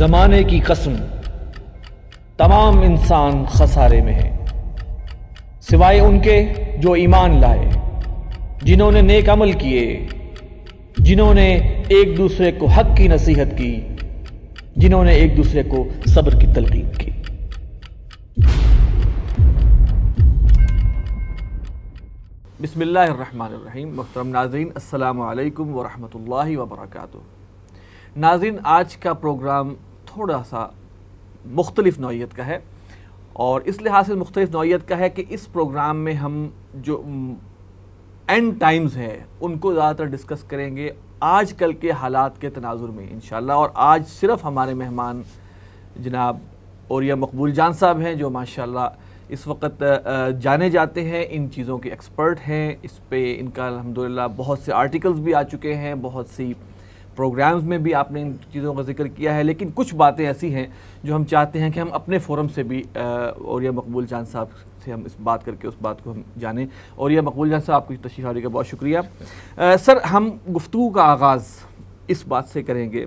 जमाने की कसम तमाम इंसान खसारे में हैं सिवाय उनके जो ईमान लाए जिन्होंने नेक अमल किए जिन्होंने एक दूसरे को हक की नसीहत की जिन्होंने एक दूसरे को सब्र की तलकीन की बिसमीम मोहतरम नाजीन अल्लाम वरहमल वर्का नाजिन आज का प्रोग्राम थोड़ा सा मुख्तलिफ नौत का है और इस लिहाज से मुख्तलिफ नौीयत का है कि इस प्रोग्राम में हम जो एंड टाइम्स हैं उनको ज़्यादातर डिस्कस करेंगे आज कल के हालात के तनाजुर में इन और आज सिर्फ हमारे मेहमान जनाब यह मकबूल जान साहब हैं जो माशा इस वक्त जाने जाते हैं इन चीज़ों के एक्सपर्ट हैं इस पर इनका अलहमदिल्ला बहुत से आर्टिकल्स भी आ चुके हैं बहुत सी प्रोग्राम्स में भी आपने इन चीज़ों का जिक्र किया है लेकिन कुछ बातें ऐसी हैं जो हम चाहते हैं कि हम अपने फोरम से भी और यह मकबूल जान साहब से हम इस बात करके उस बात को हम जानें और यह मकबूल जान साहब आपकी तशरीफ का बहुत शुक्रिया आ, सर हम गुफ्तु का आगाज़ इस बात से करेंगे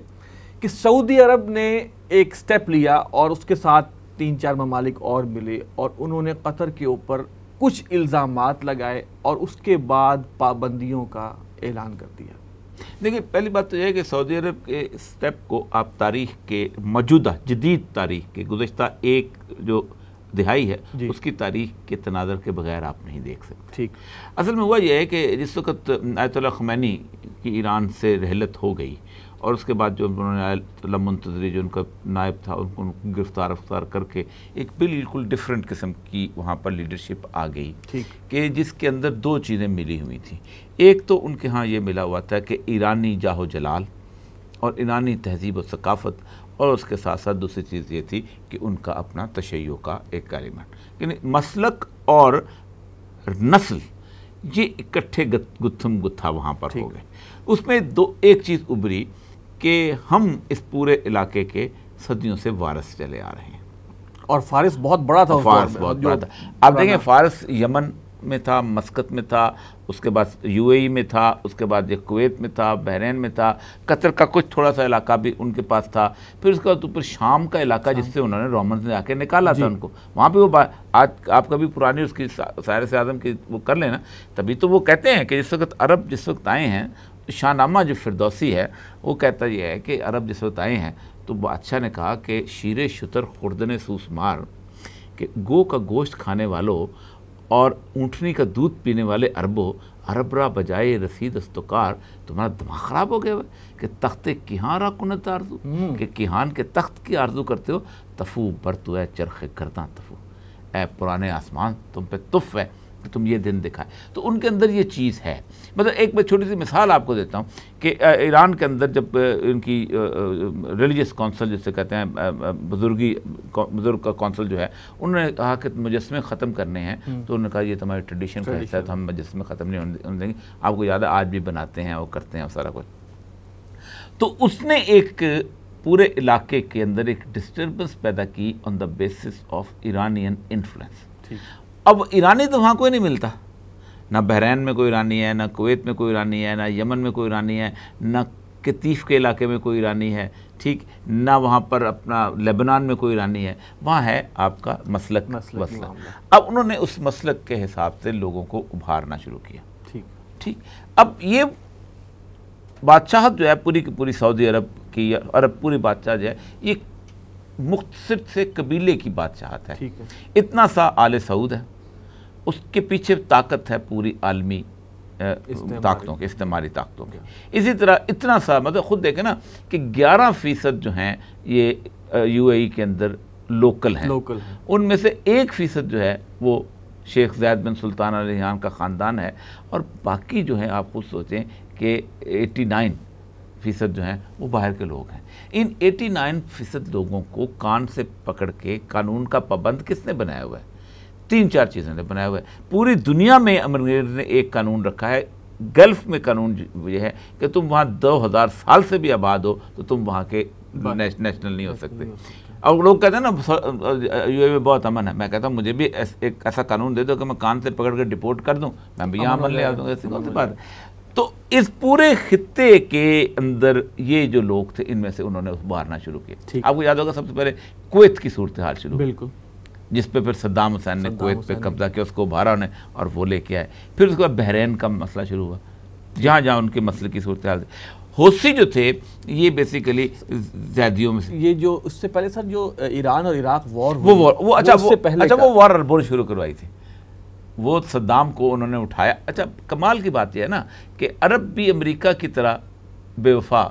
कि सऊदी अरब ने एक स्टेप लिया और उसके साथ तीन चार ममालिक और मिले और उन्होंने कतर के ऊपर कुछ इल्ज़ाम लगाए और उसके बाद पाबंदियों का ऐलान कर दिया देखिए पहली बात तो यह है कि सऊदी अरब के स्टेप को आप तारीख के मौजूदा जदीद तारीख के गुजशत एक जो दिहाई है उसकी तारीख के तनाजर के बगैर आप नहीं देख सकते ठीक असल में हुआ यह है कि जिस वक्त आयतुल्ला खमैनी की ईरान से रहलत हो गई और उसके बाद जो उन्होंने लमन तजरी जो उनका नायब था उनको गिरफ्तार वफ्तार करके एक बिल्कुल डिफरेंट किस्म की वहाँ पर लीडरशिप आ गई कि जिसके अंदर दो चीज़ें मिली हुई थी एक तो उनके यहाँ ये मिला हुआ था कि ईरानी जाहो जलाल और ईरानी तहजीब और सकाफ़त और उसके साथ साथ दूसरी चीज़ ये थी कि उनका अपना तशैयों का एक एलिमेंट यानी मसलक और नस्ल ये इकट्ठे गुत्थम गुत्था वहाँ पर हो गए उसमें दो एक चीज़ उभरी कि हम इस पूरे इलाके के सदियों से वारस चले आ रहे हैं और फारस बहुत बड़ा था फारस बहुत बड़ा था आप देखें फारस यमन में था मस्कत में था उसके बाद यूएई में था उसके बाद ये कुवैत में था बहरीन में था कतर का कुछ थोड़ा सा इलाका भी उनके पास था फिर उसके बाद ऊपर शाम का इलाका जिससे उन्होंने रोमन से आके निकाला था उनको वहाँ पे वो आज आप कभी पुरानी उसकी सायर आजम की वो कर लेना तभी तो वो कहते हैं कि जिस वक्त अरब जिस वक्त आए हैं शाहनामा जो फिरदौसी है वो कहता यह है कि अरब वक्त बताए हैं तो बादशाह ने कहा कि शीर शुतर सूस मार कि गो का गोश्त खाने वालों और ऊँटनी का दूध पीने वाले अरबों अरबरा बजाए रसीद अस्तकार तुम्हारा दिमाग ख़राब हो गया कि तख्त रहा कुनत आरजू हम्म। कि किहान के तख्त की आरजू करते हो तफू बरतु है चरखे करदा तफू ए पुराने आसमान तुम पे तुफ है तुम ये दिन दिखाए तो उनके अंदर ये चीज़ है मतलब एक मैं छोटी सी मिसाल आपको देता हूँ कि ईरान के अंदर जब इनकी रिलीजियस कौंसल जिसे कहते हैं बुजुर्गी बुजुर्ग का कौंसल जो है उन्होंने कहा कि मुजस्मे ख़त्म करने हैं हम्म। तो उन्होंने कहा ये तुम्हारी तो ट्रेडिशन का हिस्सा है तो हम मुजस्मे ख़त्म नहीं होने देंगे आपको याद है आज भी बनाते हैं वो करते हैं सारा कुछ तो उसने एक पूरे इलाके के अंदर एक डिस्टर्बेंस पैदा की on the basis of Iranian influence अब ईरानी तो वहाँ कोई नहीं मिलता ना बहरीन में कोई ईरानी है ना कुवैत में कोई ईरानी है ना यमन में कोई ईरानी है ना कतीफ़ के इलाके में कोई ईरानी है ठीक ना वहाँ पर अपना लेबनान में कोई ईरानी है वहाँ है आपका मसलक मसलक अब उन्होंने उस मसलक के हिसाब से लोगों को उभारना शुरू किया ठीक ठीक अब ये बादशाहत जो है पूरी की पूरी सऊदी अरब की अरब पूरी बादशाह जो है ये मुख्तर से कबीले की बादशाहत है, है। इतना सा आल सऊद है उसके पीछे ताकत है पूरी आलमी ताकतों के इस्तेमाली ताकतों के इसी तरह इतना सा मतलब खुद देखें ना कि 11 फीसद जो हैं ये यूएई e के अंदर लोकल हैं लोकल है। उनमें से एक फीसद जो है वो शेख जैद बिन सुल्तान अल का ख़ानदान है और बाकी जो है आप खुद सोचें कि 89 फ़ीसद जो हैं वो बाहर के लोग हैं इन 89 फ़ीसद लोगों को कान से पकड़ के कानून का पाबंद किसने बनाया हुआ है तीन चार चीज़ों ने बनाया हुआ है पूरी दुनिया में अमरगेर ने एक कानून रखा है गल्फ में कानून ये है कि तुम वहाँ दो हज़ार साल से भी आबाद हो तो तुम वहाँ के नेश, नेशनल नहीं हो सकते और लोग कहते हैं ना यू में बहुत अमन है मैं कहता हूँ मुझे भी एस, एक ऐसा कानून दे दो कि मैं कान से पकड़ कर डिपोर्ट कर दूँ मैं भी यहाँ अमन ले आ दूँगा ऐसी कौन सी बात है तो इस पूरे खत्े के अंदर ये जो लोग थे इनमें से उन्होंने उभारना शुरू किया आपको याद होगा सबसे पहले कुवैत की सूरत हाल शुरू बिल्कुल जिस पे फिर सद्दाम हुसैन ने कुवैत पे कब्जा किया उसको उभारा उन्हें और वो लेके आए फिर उसके बाद बहरीन का मसला शुरू हुआ जहाँ जहाँ उनके मसले की सूरत हाल होसी जो थे ये बेसिकली जैदियों में से ये जो उससे पहले सर जो ईरान और इराक वॉर वो वॉर वो अच्छा वो, पहले अच्छा वो वॉर अरबों ने शुरू करवाई थी वो सद्दाम को उन्होंने उठाया अच्छा कमाल की बात यह है ना कि अरब भी अमरीका की तरह बेवफा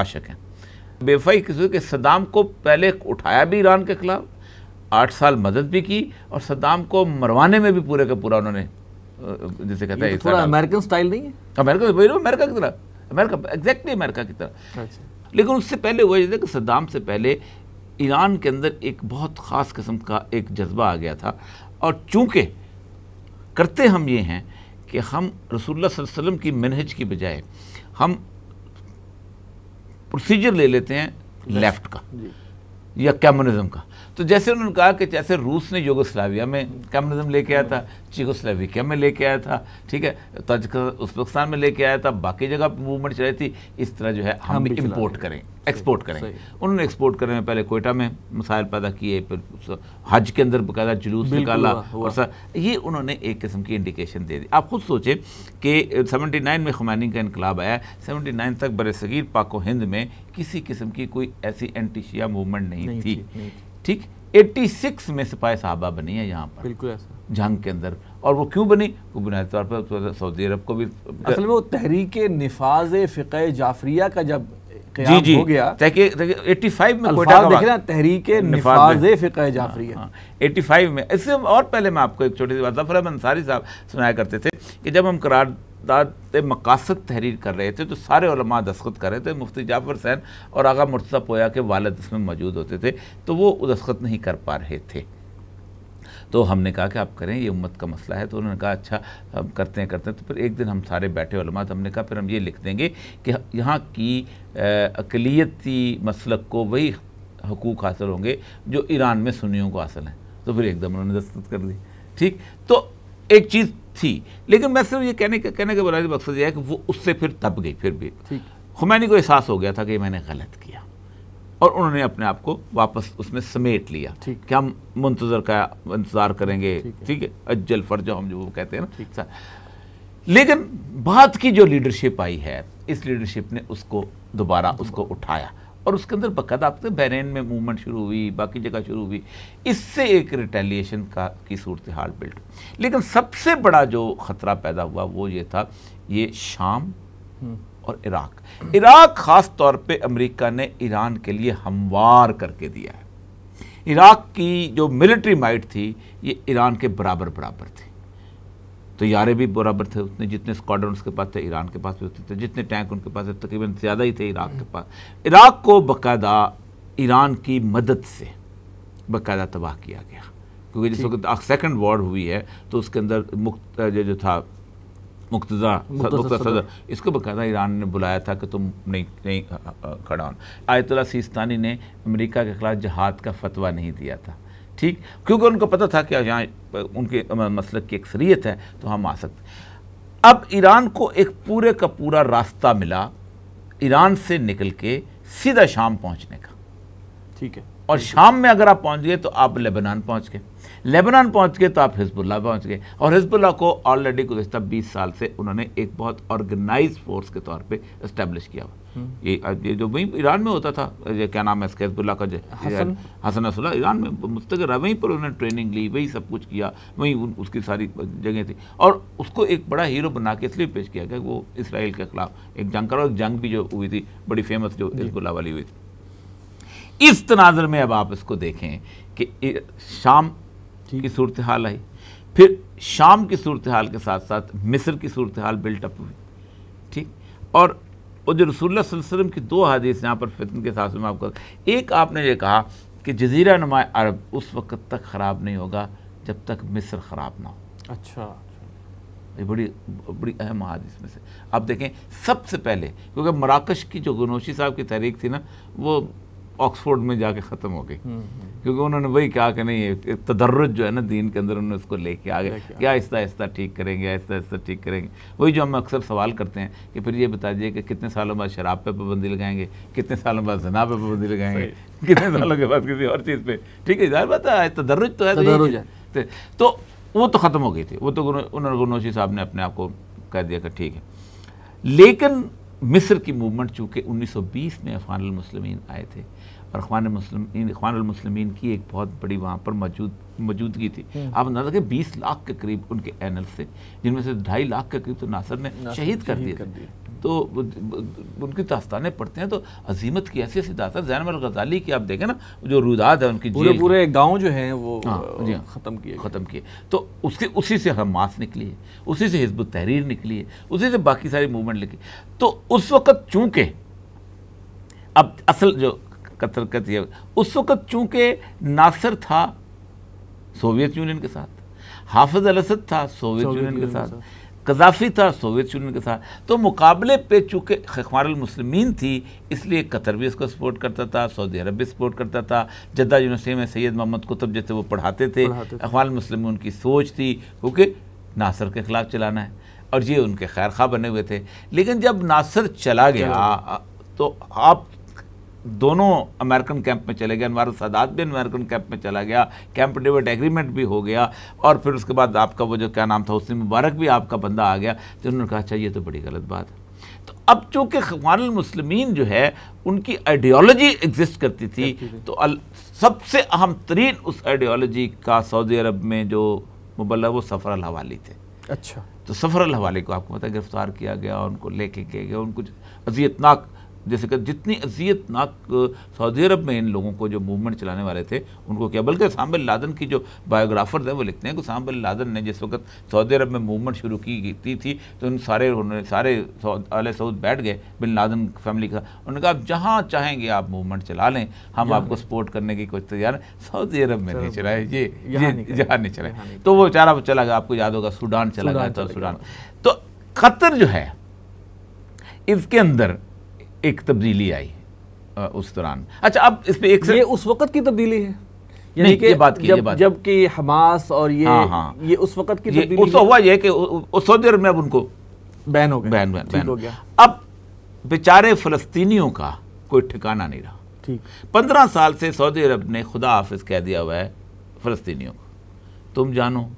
आशक हैं बेफाई किस के सदाम को पहले उठाया भी ईरान के खिलाफ आठ साल मदद भी की और सदाम को मरवाने में भी पूरे का पूरा उन्होंने जैसे कहते हैं तो थोड़ा अमेरिकन स्टाइल नहीं है अमेरिकन वही अमेरिका की तरह अमेरिका एग्जैक्टली अमेरिका की तरह अच्छा। लेकिन उससे पहले हुआ जैसे कि सद्दाम से पहले ईरान के अंदर एक बहुत ख़ास किस्म का एक जज्बा आ गया था और चूंकि करते हम ये हैं कि हम रसूल वसम की मनहज की बजाय हम प्रोसीजर ले लेते हैं लेफ्ट का या कम्युनिज्म का तो जैसे उन्होंने कहा कि जैसे रूस ने योगोस्लाविया में कम्युनिज्म लेके आया था चीकोस्लाविकिया में लेके आया था ठीक है तो उजबेकिस्तान में लेके आया था बाकी जगह मूवमेंट रही थी इस तरह जो है हम, हम इंपोर्ट इम्पोर्ट करें एक्सपोर्ट करें उन्होंने एक्सपोर्ट करने में पहले कोयटा में मसाइल पैदा किए फिर हज के अंदर बकायदा जुलूस निकाला और सर ये उन्होंने एक किस्म की इंडिकेशन दे दी आप खुद सोचें कि नाइन में खुमानी का इनकलाब आया नाइन तक बरसगीर पाको हिंद में किसी किस्म की कोई ऐसी एंटीशिया मूवमेंट नहीं थी। ठीक 86 में सिपाही साहबा बनी है यहाँ पर बिल्कुल ऐसा जंग के अंदर और वो क्यों बनी वो बुनियादी तौर पर तो सऊदी अरब को भी असल में वो तहरीक नफाज फ़िक जाफरिया का जब जी जी हो गया एट्टी फाइव में कोयटा देख रहे तहरीक जाफरी एट्टी फाइव हाँ, हाँ। में इससे और पहले मैं आपको एक छोटी सी बात जफर अंसारी साहब सुनाया करते थे कि जब हम करार मकासद तहरीर कर रहे थे तो सारे दस्खत कर रहे थे मुफ्ती जाफर सैन और आगा मुर्तज़ा पोया के वालद इसमें मौजूद होते थे तो वो दस्खत नहीं कर पा रहे थे तो हमने कहा कि आप करें ये उम्मत का मसला है तो उन्होंने कहा अच्छा हम करते हैं करते हैं तो फिर एक दिन हम सारे बैठे उलमा तो हमने कहा फिर हम ये लिख देंगे कि यहाँ की अकलीती मसलक को वही हकूक़ हासिल होंगे जो ईरान में सुनियों को हासिल हैं तो फिर एकदम उन्होंने दस्तखत कर दी ठीक तो एक चीज़ थी लेकिन मैं सिर्फ ये कहने का कहने का बुरा मकसद यह है कि वो उससे फिर तब गई फिर भी हमैनी को एहसास हो गया था कि मैंने गलत किया और उन्होंने अपने आप को वापस उसमें समेट लिया कि हम मुंतजर का इंतज़ार करेंगे ठीक है अज्जल फर्ज हम जो कहते हैं ना लेकिन बाद की जो लीडरशिप आई है इस लीडरशिप ने उसको दोबारा उसको उठाया और उसके अंदर बकायदा आपसे बहरेन में मूवमेंट शुरू हुई बाकी जगह शुरू हुई इससे एक रिटेलिएशन का की सूरत हाल बिल्ट लेकिन सबसे बड़ा जो ख़तरा पैदा हुआ वो ये था ये शाम हम्म। और इराक इराक ख़ास तौर पे अमेरिका ने ईरान के लिए हमवार करके दिया है इराक की जो मिलिट्री माइट थी ये ईरान के बराबर बराबर थी तो यारे भी बराबर थे उतने जितने स्क्वाड्रन उसके पास थे ईरान के पास भी उतने थे जितने टैंक उनके पास थे तकरीबन ज़्यादा ही थे इराक के पास इराक को बाकायदा ईरान की मदद से बाकायदा तबाह किया गया क्योंकि जिस वक्त सेकेंड वॉर हुई है तो उसके अंदर मुख्त जो था मुकतजा मुक्तजा सदर इसको बकायदा ईरान ने बुलाया था कि तुम नहीं नहीं खड़ा हो आयतुल्ला सिस्तानी ने अमेरिका के खिलाफ जहाद का फतवा नहीं दिया था ठीक क्योंकि उनको पता था कि यहाँ उनके मसलक की अक्सरियत है तो हम आ सकते अब ईरान को एक पूरे का पूरा रास्ता मिला ईरान से निकल के सीधा शाम पहुँचने का ठीक है और शाम में अगर आप पहुँच गए तो आप लेबनान पहुँच गए लेबनान पहुंच गए तो आप हिजबुल्ला पहुंच गए और हिजबुल्ला को ऑलरेडी गुजशत बीस साल से उन्होंने एक बहुत ऑर्गेनाइज फोर्स के तौर पर इस्टेब्लिश किया हम्म। ये, ये जो वहीं ईरान में होता था ये क्या नाम है इसके हिजबुल्ला का हसन हसन हसुल्ला ईरान में मुस्तक रहा वहीं पर उन्होंने ट्रेनिंग ली वहीं सब कुछ किया वहीं उसकी सारी जगह थी और उसको एक बड़ा हीरो बना के इसलिए पेश किया गया कि वो इसराइल के खिलाफ एक जंग करो एक जंग भी जो हुई थी बड़ी फेमस जो हिजबुल्ला वाली हुई थी इस तनाजर में अब आप इसको देखें कि शाम की सूरत हाल आई फिर शाम की सूरत हाल के साथ साथ मिस्र की सूरत हाल बिल्टअप हुई ठीक और जो रसूल वसम की दो हदीस यहाँ पर फितन के साथ में आपको एक आपने ये कहा कि जजीरा नुमा अरब उस वक़्त तक ख़राब नहीं होगा जब तक मिस्र ख़राब ना हो अच्छा ये बड़ी बड़ी अहम हादिस में से आप देखें सबसे पहले क्योंकि मराकश की जो गनोशी साहब की तहरीक थी ना वो ऑक्सफोर्ड में जाके ख़त्म हो गई हम्म, हम्म। क्योंकि उन्होंने वही कहा कि नहीं तदर्रज जो है ना दीन के अंदर उन्होंने उसको लेके आ गए क्या आहिस्ता आहिस्ता ठीक करेंगे आहिस्ता आहिस्ता ठीक करेंगे वही जो हम अक्सर सवाल करते हैं कि फिर ये बता दिए कि कितने सालों बाद शराब पे पाबंदी लगाएंगे कितने सालों बाद जना पे पाबंदी लगाएंगे कितने सालों के बाद किसी और चीज़ पर ठीक है जाहिर बात है तदर्रज तो है तो, तो, तो वो तो ख़त्म हो गई थी वो तो उन्होंने गुनोशी साहब ने अपने आप को कह दिया कि ठीक है लेकिन मिस्र की मूवमेंट चूँकि 1920 में अफान मुसलमिन आए थे और अखवान मुस्लिम अखवानमसलमिन की एक बहुत बड़ी वहाँ पर मौजूद मौजूदगी थी हम्म। आप अंदाजा के 20 लाख के करीब उनके एनल से जिनमें से ढाई लाख के करीब तो नासर ने शहीद कर दिए तो उनकी दास्तानें तो पढ़ते हैं तो अजीमत की ऐसी ऐसी दास्तान जैन गजाली की आप देखें ना जो रुदाद है उनकी पूरे पूरे गांव जो हैं वो हाँ, जी हाँ, ख़त्म किए ख़त्म किए तो उसके उसी से हमास निकली है उसी से हिजब तहरीर निकली है उसी से बाकी सारी मूवमेंट निकली तो उस वक्त चूंकि अब असल जो कतरकत ये उस वक़्त चूँकि नासिर था सोवियत यूनियन के साथ हाफिज अलसद था सोवियत यूनियन के साथ कजाफी था सोवियत यूनियन के साथ तो मुकाबले पे चूँकि खमारमसलमिन थी इसलिए कतर भी इसको सपोर्ट करता था सऊदी अरब भी सपोर्ट करता था जद्दा यूनिवर्सिटी में सैयद मोहम्मद कुतुब जैसे वो पढ़ाते थे अखबारमसलम उनकी सोच थी क्योंकि नासर के ख़िलाफ़ चलाना है और ये उनके खैर खा बने हुए थे लेकिन जब नासर चला गया तो आप दोनों अमेरिकन कैंप में चले गए अनवर सदात भी अमेरिकन कैंप में चला गया कैंप डेविड एग्रीमेंट भी हो गया और फिर उसके बाद आपका वो जो क्या नाम था उसने मुबारक भी आपका बंदा आ गया तो उन्होंने कहा अच्छा ये तो बड़ी गलत बात है तो अब चूँकि खवानमसलमिन जो है उनकी आइडियोलॉजी एग्जिस्ट करती थी तो अल, सबसे अहम तरीन उस आइडियोलॉजी का सऊदी अरब में जो मुबल वो सफ़र अल हवाली थे अच्छा तो सफ़र अल हवाली को आपको पता गिरफ़्तार किया गया उनको लेके गया उनको अजियतनाक जैसे कि जितनी अजियत नाक सऊदी अरब में इन लोगों को जो मूवमेंट चलाने वाले थे उनको किया बल्कि साम लादन की जो बायोग्राफर्स हैं वो लिखते हैं कि साम लादन ने जिस वक्त सऊदी अरब में मूवमेंट शुरू की गई थी तो उन सारे उन्होंने सारे अल सऊद बैठ गए बिन लादन फैमिली का उन्होंने कहा आप जहाँ चाहेंगे आप मूवमेंट चला लें हम आपको सपोर्ट करने की कोशिश तैयार सऊदी अरब में नहीं चलाए ये जहाँ नहीं चलाए तो वो बेचारा चला गया आपको याद होगा सूडान चला गया था सूडान तो खतर जो है इसके अंदर एक तब्दीली आई उस दौरान अच्छा अब इस पे एक ये उस वक्त की तब्दीली है नहीं, कि बात की जब, हमास और ये हाँ, हाँ, ये उस वक्त की तब्दीली उस हुआ ये कि सऊदी अरब में अब उनको बैन हो गया बैन बैन, बैन हो गया अब बेचारे फलस्तीनियों का कोई ठिकाना नहीं रहा ठीक पंद्रह साल से सऊदी अरब ने खुदा हाफिज कह दिया हुआ है फलस्तीनियों को तुम जानो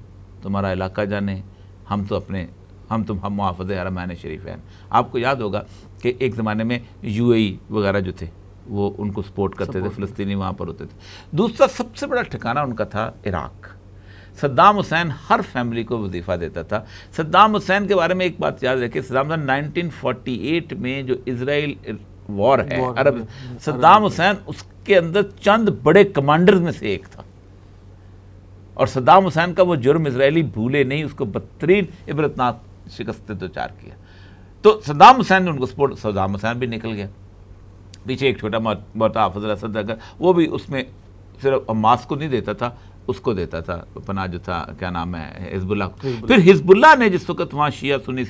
तुम्हारा इलाका जाने हम तो अपने हम तुम हम मुहाफ़ हरमान शरीफ हैं आपको याद होगा कि एक ज़माने में यू वगैरह जो थे वो उनको सपोर्ट करते थे फ़लस्तनी वहाँ पर होते थे दूसरा सबसे बड़ा ठिकाना उनका था इराक़ सद्दाम हुसैन हर फैमिली को वजीफ़ा देता था सद्दाम हुसैन के बारे में एक बात याद रखिए सद्दाम हुसैन 1948 में जो इसराइल वॉर है अरब सद्दाम हुसैन उसके अंदर चंद बड़े कमांडर में से एक था और सद्दाम हुसैन का वो जुर्म इसराइली भूले नहीं उसको बदतरीन इबरतनाक शिकस्त दो तो चार किया तो सद्दाम हुसैन ने उनको सपोर्ट सद्दाम हुसैन भी निकल गया पीछे एक छोटा मोटा हाफज असद अगर वो भी उसमें सिर्फ अम्मास को नहीं देता था उसको देता था पना जो था क्या नाम है हिजबुल्ला को फिर हिजबुल्ला ने जिस वक्त वहाँ शिया सुनी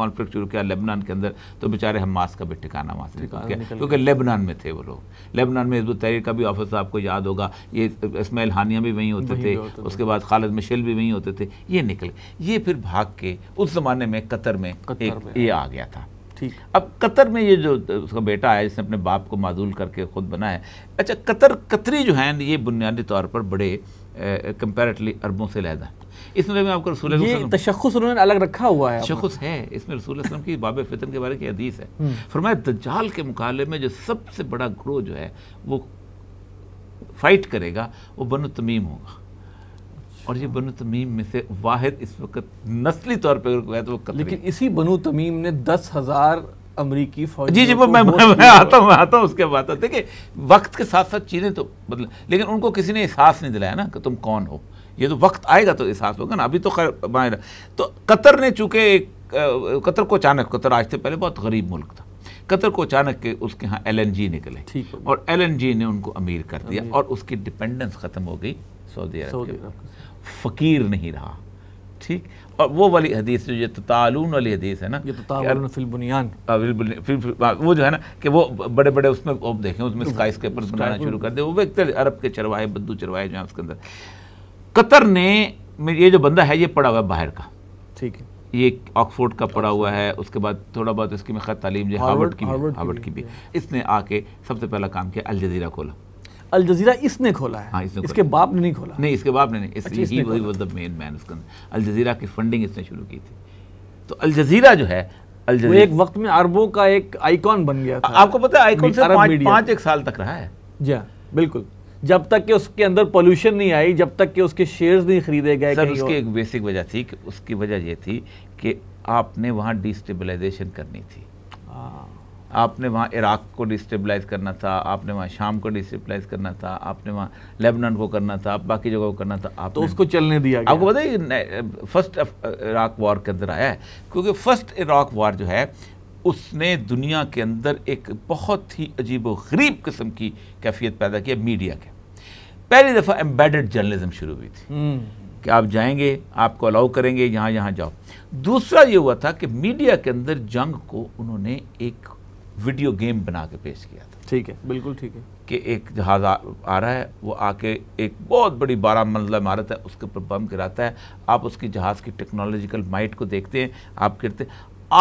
कॉन्फ्लिक्ट शुरू किया लेबनान के अंदर तो बेचारे हमास का भी ठिकाना वहाँ से निकल गया क्योंकि लेबनान में थे वो लोग लेबनान में हिजबुल तहरीर का भी ऑफिस आपको याद होगा ये इसमाइल हानिया भी वहीं होते थे उसके बाद खालिद मिशेल भी वहीं होते थे ये निकले ये फिर भाग के उस ज़माने में कतर में एक ये आ गया था अब कतर में ये जो उसका बेटा है जिसने अपने बाप को माजूल करके खुद बनाया अच्छा कतर कतरी जो हैं ये बुनियादी तौर पर बड़े कंपेरेटली अरबों से लहदा इसमें भी आपको रसूल तशखस उन्होंने अलग रखा हुआ है तशखस है इसमें रसूल वसलम की बाब फितन के बारे की हदीस है हम्म। फरमाए दज्जाल के मुकाले में जो सबसे बड़ा ग्रोह जो है वो फाइट करेगा वो बनो तमीम होगा अच्छा। और ये बनु तमीम में से वाहिद इस वक्त नस्ली तौर पर तो लेकिन इसी बनु तमीम ने दस हज़ार अमरीकी फौज जी जी वो मैं मैं, मैं आता हूँ आता हूँ उसके बाद देखिए वक्त के साथ साथ चीज़ें तो बदल लेकिन उनको किसी ने एहसास नहीं दिलाया ना कि तुम कौन हो ये तो वक्त आएगा तो एहसास होगा ना अभी तो खैर मायर तो कतर ने चूँकि एक कतर को अचानक कतर आज से पहले बहुत गरीब मुल्क था कतर को अचानक के उसके यहाँ एल निकले और एल ने उनको अमीर कर दिया और उसकी डिपेंडेंस ख़त्म हो गई सऊदी अरब फकीर नहीं रहा ठीक और वो वाली हदीस जो ये तालून वाली हदीस है ना ये फिलबुनियान फिल वो जो है ना कि वो बड़े बड़े उसमें वो देखें उसमें स्काई स्केपर्स बनाना शुरू कर दे वो एक अरब के चरवाए बद्दू चरवाए जो है उसके अंदर कतर ने ये जो बंदा है ये पड़ा हुआ है बाहर का ठीक है ये ऑक्सफोर्ड का पड़ा हुआ है उसके बाद थोड़ा बहुत इसकी मैं खत तालीम जो हार्वर्ड की हार्वर्ड की भी इसने आके सबसे पहला काम किया अलज़ीरा खोला अल जजीरा इसने खोला है हाँ, इसने इसके खोला। बाप ने नहीं खोला नहीं इसके बाप ने नहीं इस, अच्छा, he was the main man उसका अल जजीरा की फंडिंग इसने शुरू की थी तो अल जजीरा जो है अल जजीरा एक वक्त में अरबों का एक आइकॉन बन गया था आपको पता है आइकॉन से पाँच एक साल तक रहा है जी हाँ, बिल्कुल जब तक कि उसके अंदर पोल्यूशन नहीं आई जब तक कि उसके शेयर्स नहीं खरीदे गए सर उसकी एक बेसिक वजह थी कि उसकी वजह ये थी कि आपने वहाँ डिस्टेबलाइजेशन करनी थी हाँ। आपने वहाँ इराक को डिस्टेबलाइज करना था आपने वहाँ शाम को डिस्टेबलाइज करना था आपने वहाँ लेबनान को करना था बाकी जगह को करना था आप तो उसको चलने दिया गया। आपको बताइए फर्स्ट इराक वॉर के अंदर आया है क्योंकि फर्स्ट इराक वॉर जो है उसने दुनिया के अंदर एक बहुत ही अजीब व गरीब किस्म की कैफियत पैदा किया मीडिया के पहली दफ़ा एम्बेडेड जर्नलिज्म शुरू हुई थी हम्म। कि आप जाएंगे आपको अलाउ करेंगे यहाँ यहाँ जाओ दूसरा ये हुआ था कि मीडिया के अंदर जंग को उन्होंने एक वीडियो गेम बना के पेश किया था ठीक है बिल्कुल ठीक है कि एक जहाज आ, आ रहा है वो आके एक बहुत बड़ी बारह मंजिला इमारत है उसके ऊपर बम गिराता है आप उसकी जहाज़ की टेक्नोलॉजिकल माइट को देखते हैं आप गिरते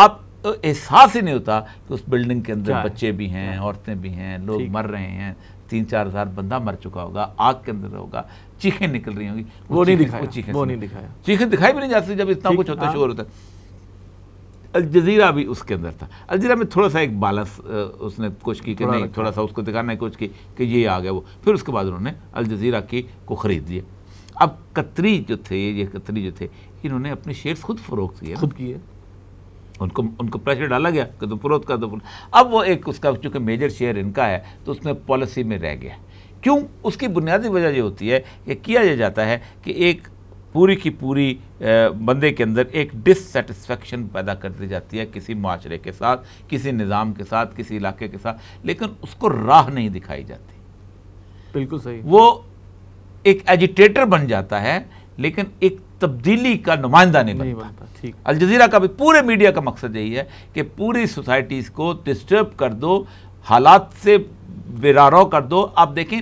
आप एहसास ही नहीं होता कि उस बिल्डिंग के अंदर बच्चे भी हैं औरतें भी हैं लोग मर रहे हैं तीन चार हजार बंदा मर चुका होगा आग के अंदर होगा चीखें निकल रही होंगी वो नहीं दिखाई वो नहीं दिखाया चीखें दिखाई भी नहीं जाती जब इतना कुछ होता हाँ। शोर होता है अलजीरा भी उसके अंदर था अलजीरा में थोड़ा सा एक बालस उसने कोशिश की कि नहीं थोड़ा सा उसको दिखाने की कोशिश की कि ये आ गया वो फिर उसके बाद उन्होंने अलजीरा की को ख़रीद लिया अब कतरी जो थे ये कतरी जो थे इन्होंने अपने शेयर्स खुद फरोख्त किए खुद किए उनको उनको प्रेशर डाला गया कि तुम फरोख्त कर दो अब वो एक उसका चूँकि मेजर शेयर इनका है तो उसमें पॉलिसी में रह गया क्यों उसकी बुनियादी वजह ये होती है कि किया जाता है कि एक पूरी की पूरी बंदे के अंदर एक डिससेटिस्फेक्शन पैदा कर दी जाती है किसी माशरे के साथ किसी निज़ाम के साथ किसी इलाके के साथ लेकिन उसको राह नहीं दिखाई जाती बिल्कुल सही वो एक एजिटेटर बन जाता है लेकिन एक तब्दीली का नुमाइंदा नहीं, नहीं बनता ठीक जजीरा का भी पूरे मीडिया का मकसद यही है कि पूरी सोसाइटीज़ को डिस्टर्ब कर दो हालात से बेरारो कर दो आप देखें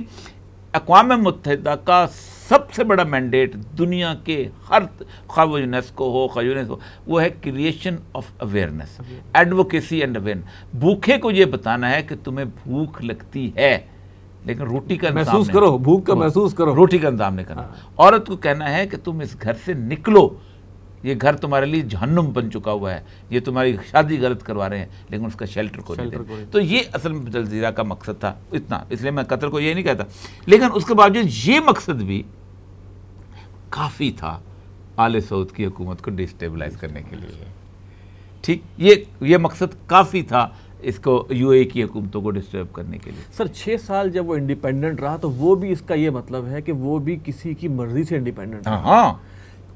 अकवा मुतहदा का सबसे बड़ा मैंडेट दुनिया के हर खा वो यूनेस्को हो खा यूनेस्को वो है creation of awareness advocacy and awareness भूखे को ये बताना है कि तुम्हें भूख लगती है लेकिन रोटी का महसूस करो भूख का हाँ, महसूस करो रोटी का इंतजाम नहीं करना औरत को कहना है कि तुम इस घर से निकलो ये घर तुम्हारे लिए जहन्नुम बन चुका हुआ है ये तुम्हारी शादी गलत करवा रहे हैं लेकिन उसका शेल्टर खोल शेल्टर तो ये असल में जलजीरा का मकसद था इतना इसलिए मैं कतर को ये नहीं कहता लेकिन उसके बावजूद ये मकसद भी काफ़ी था आल सऊद की हुकूमत को डिस्टेबलाइज करने के लिए ठीक ये ये मकसद काफ़ी था इसको यूए e की हुकूमतों को डिस्टर्ब करने के लिए सर छः साल जब वो इंडिपेंडेंट रहा तो वो भी इसका ये मतलब है कि वो भी किसी की मर्जी से इंडिपेंडेंट हाँ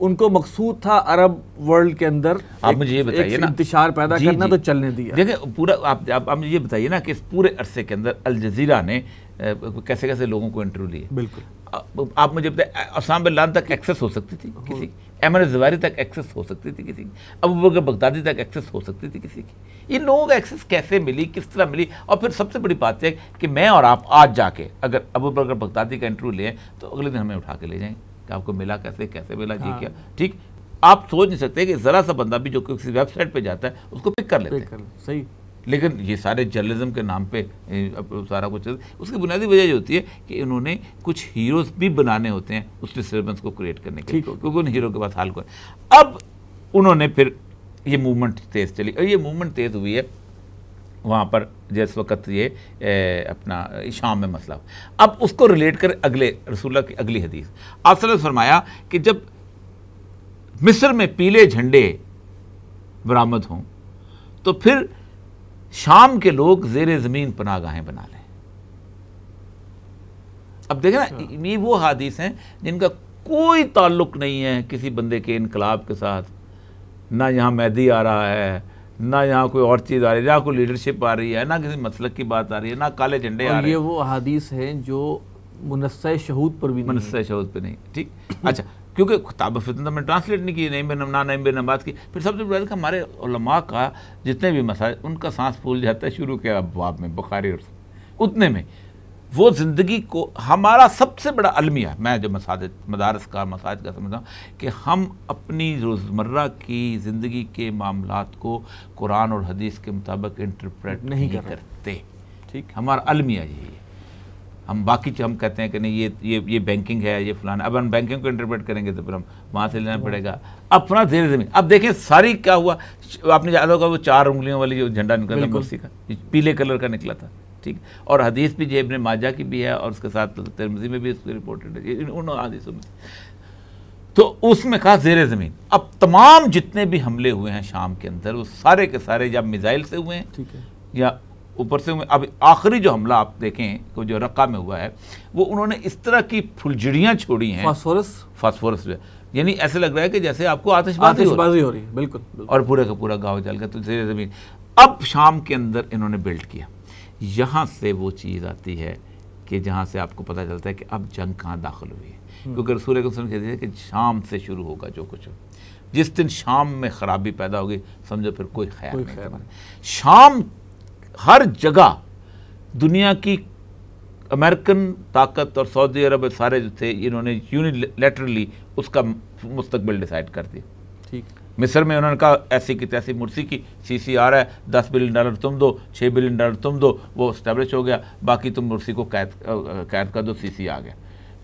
उनको मकसूद था अरब वर्ल्ड के अंदर आप मुझे ये बताइए ना इंतजार पैदा जी, करना जी, तो चलने दिया देखिए पूरा आप आप, आप मुझे ये बताइए ना कि इस पूरे अरसे के अंदर अल जजीरा ने कैसे कैसे लोगों को इंटरव्यू लिए बिल्कुल आप मुझे बताए असाम बिल्लान तक एक्सेस हो सकती थी किसी एमन जवारी तक एक्सेस हो सकती थी किसी की अब बकर बगदादी तक एक्सेस हो सकती थी किसी की इन लोगों को एक्सेस कैसे मिली किस तरह मिली और फिर सबसे बड़ी बात है कि मैं और आप आज जाके अगर अबू बकर बगदादी का इंटरव्यू लें तो अगले दिन हमें उठा के ले जाएंगे कि आपको मिला कैसे कैसे मिला जी ये हाँ। क्या ठीक आप सोच नहीं सकते कि ज़रा सा बंदा भी जो किसी वेबसाइट पे जाता है उसको पिक कर लेते हैं सही लेकिन ये सारे जर्नलिज्म के नाम पे सारा कुछ उसकी बुनियादी वजह ये होती है कि इन्होंने कुछ हीरोज भी बनाने होते हैं उस डिस्टर्बेंस को क्रिएट करने के लिए क्योंकि उन हीरो के पास हाल को अब उन्होंने फिर ये मूवमेंट तेज़ चली और ये मूवमेंट तेज़ हुई है वहाँ पर जिस वक्त ये ए, अपना शाम में मसला अब उसको रिलेट कर अगले रसूल्ला की अगली हदीस आप फरमाया कि जब मिस्र में पीले झंडे बरामद हों तो फिर शाम के लोग जेर ज़मीन पनागाहें बना लें अब देखें ना अच्छा। ये वो हादिस हैं जिनका कोई ताल्लुक नहीं है किसी बंदे के इनकलाब के साथ ना यहाँ मैदी आ रहा है ना यहाँ कोई और चीज़ आ रही है ना कोई लीडरशिप आ रही है ना किसी मसलक की बात आ रही है ना काले झंडे आ रहे ये वो हदीस हैं जो मुनस शहूद पर भी मुनस शहूद पर नहीं ठीक अच्छा क्योंकि खुताब फित में ट्रांसलेट नहीं किए नहीं बिन ना नहीं बे बात की फिर सबसे बड़ा देखा हमारे उलमा का जितने भी मसाज उनका सांस फूल जाता है शुरू के अबाब में बुखारी और उतने में वो ज़िंदगी को हमारा सबसे बड़ा अलमिया है मैं जो मसाद मदारस का मसाज का समझता हूँ कि हम अपनी रोज़मर्रा की ज़िंदगी के मामला को कुरान और हदीस के मुताबिक इंटरप्रेट नहीं, नहीं करते ठीक हमारा अलमिया यही है हम बाकी हम कहते हैं कि नहीं ये ये ये बैंकिंग है ये फलाना अब हम बैंकिंग को इंटरप्रेट करेंगे तो फिर हम वहाँ से लेना पड़ेगा अपना धीरे धीरे अब देखें सारी क्या हुआ आपने याद होगा वो चार उंगलियों वाली जो झंडा निकला कुर्सी का पीले कलर का निकला था ठीक और हदीस भी जेब ने माजा की भी है और उसके साथ तरमजी में भी उसको रिपोर्टेड है उन हदीसों में तो उसमें कहा जेर ज़मीन अब तमाम जितने भी हमले हुए हैं शाम के अंदर वो सारे के सारे या मिज़ाइल से हुए हैं ठीक है या ऊपर से हुए अब आखिरी जो हमला आप देखें को जो रक्का में हुआ है वो उन्होंने इस तरह की फुलझड़ियाँ छोड़ी हैं फास्फोरस फास्फोरस यानी ऐसे लग रहा है कि जैसे आपको आतिशबाजी आतिशबाजी हो रही है बिल्कुल, बिल्कुल और पूरे का पूरा गाँव जल गया तो जेर ज़मीन अब शाम के अंदर इन्होंने बिल्ड किया यहाँ से वो चीज़ आती है कि जहाँ से आपको पता चलता है कि अब जंग कहाँ दाखिल हुई है हम्म। क्योंकि रसूल कहते हैं कि शाम से शुरू होगा जो कुछ हो जिस दिन शाम में खराबी पैदा होगी समझो फिर कोई ख्याल नहीं शाम हर जगह दुनिया की अमेरिकन ताकत और सऊदी अरब सारे जो थे इन्होंने लेटरली उसका मुस्तबिल डिसाइड कर दिया ठीक मिस्र में उन्होंने कहा ऐसी की तैसी मुर्सी की सी सी आ रहा है दस बिलियन डॉलर तुम दो छः बिलियन डॉलर तुम दो वो स्टैब्लिश हो गया बाकी तुम मुर्सी को कैद कैद कर दो सी सी आ गया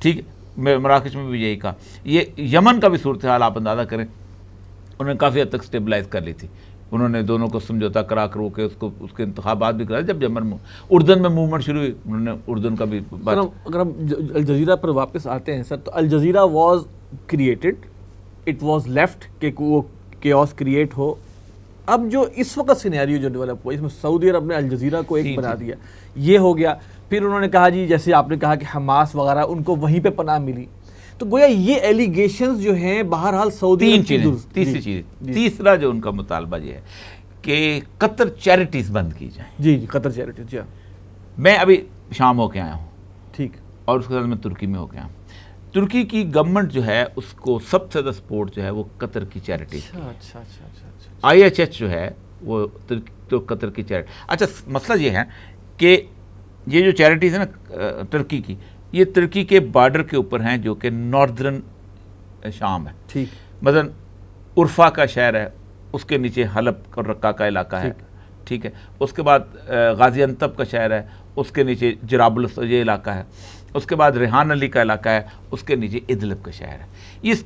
ठीक मराकश में भी यही कहा ये यमन का भी सूरत हाल आप अंदाज़ा करें उन्होंने काफ़ी हद तक स्टेबलाइज कर ली थी उन्होंने दोनों को समझौता करा करो के उसको उसके इंतबात भी कराए जब यमन उर्दन में मूवमेंट शुरू हुई उन्होंने उर्दन का भी बात अगर हम अलजीरा पर वापस आते हैं सर तो Al Jazeera was created it was left के वो केस क्रिएट हो अब जो इस वक्त सिनेरियो जो डेवलप हुआ इसमें सऊदी अरब ने अलजीरा को एक बना दिया ये हो गया फिर उन्होंने कहा जी जैसे आपने कहा कि हमास वगैरह उनको वहीं पे पनाह मिली तो गोया ये एलिगेशंस जो हैं बहरहाल सऊदी तीसरी चीज तीसरा जो उनका मुतालबा ये है कि कतर चैरिटीज बंद की जाए जी जी कतर चैरिटीज जी मैं अभी शाम होके आया हूँ ठीक और उसके बाद मैं तुर्की में होके आया हूँ तुर्की की गवर्नमेंट जो है उसको सबसे ज़्यादा सपोर्ट जो है वो कतर की चैरिटी अच्छा अच्छा अच्छा आई एच एच जो है वो तो कतर की चैरिटी अच्छा मसला ये है कि ये जो चैरिटीज़ है ना तुर्की की ये तुर्की के बॉर्डर के ऊपर हैं जो कि नॉर्दर्न शाम है ठीक मतलब उर्फा का शहर है उसके नीचे हलब और रक्का का इलाका है ठीक है उसके बाद गाजियानतब का शहर है उसके नीचे जराबुल ये इलाका है उसके बाद रेहान अली का इलाका है उसके नीचे इदलब का शहर है ये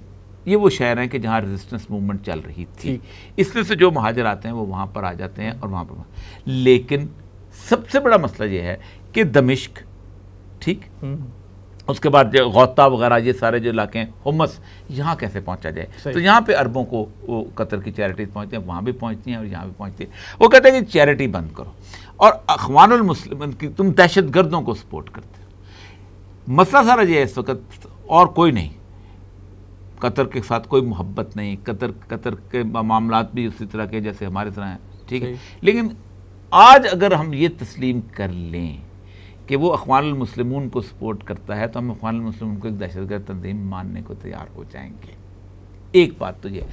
ये वो शहर हैं कि जहाँ रेजिस्टेंस मूवमेंट चल रही थी इसलिए से जो महाजर आते हैं वो वहाँ पर आ जाते हैं और वहाँ पर लेकिन सबसे बड़ा मसला ये है कि दमिश्क ठीक हम्म। उसके बाद जो गौता वगैरह ये सारे जो इलाके हैं हुमस यहाँ कैसे पहुँचा जाए तो यहाँ पे अरबों को वो कतर की चैरिटीज पहुँचती हैं वहाँ भी पहुँचती हैं और यहाँ भी पहुँचती है वो कहते हैं कि चैरिटी बंद करो और अखवान की तुम दहशत गर्दों को सपोर्ट करते हो मसला सारा यह है इस वक्त और कोई नहीं कतर के साथ कोई मोहब्बत नहीं कतर कतर के मामला भी उसी तरह के जैसे हमारे तरह हैं ठीक है लेकिन आज अगर हम ये तस्लीम कर लें कि वो अखवानमसलमून को सपोर्ट करता है तो हम अखवानमसलमून को एक दहशतगर्द तंजीम मानने को तैयार हो जाएंगे एक बात तो ये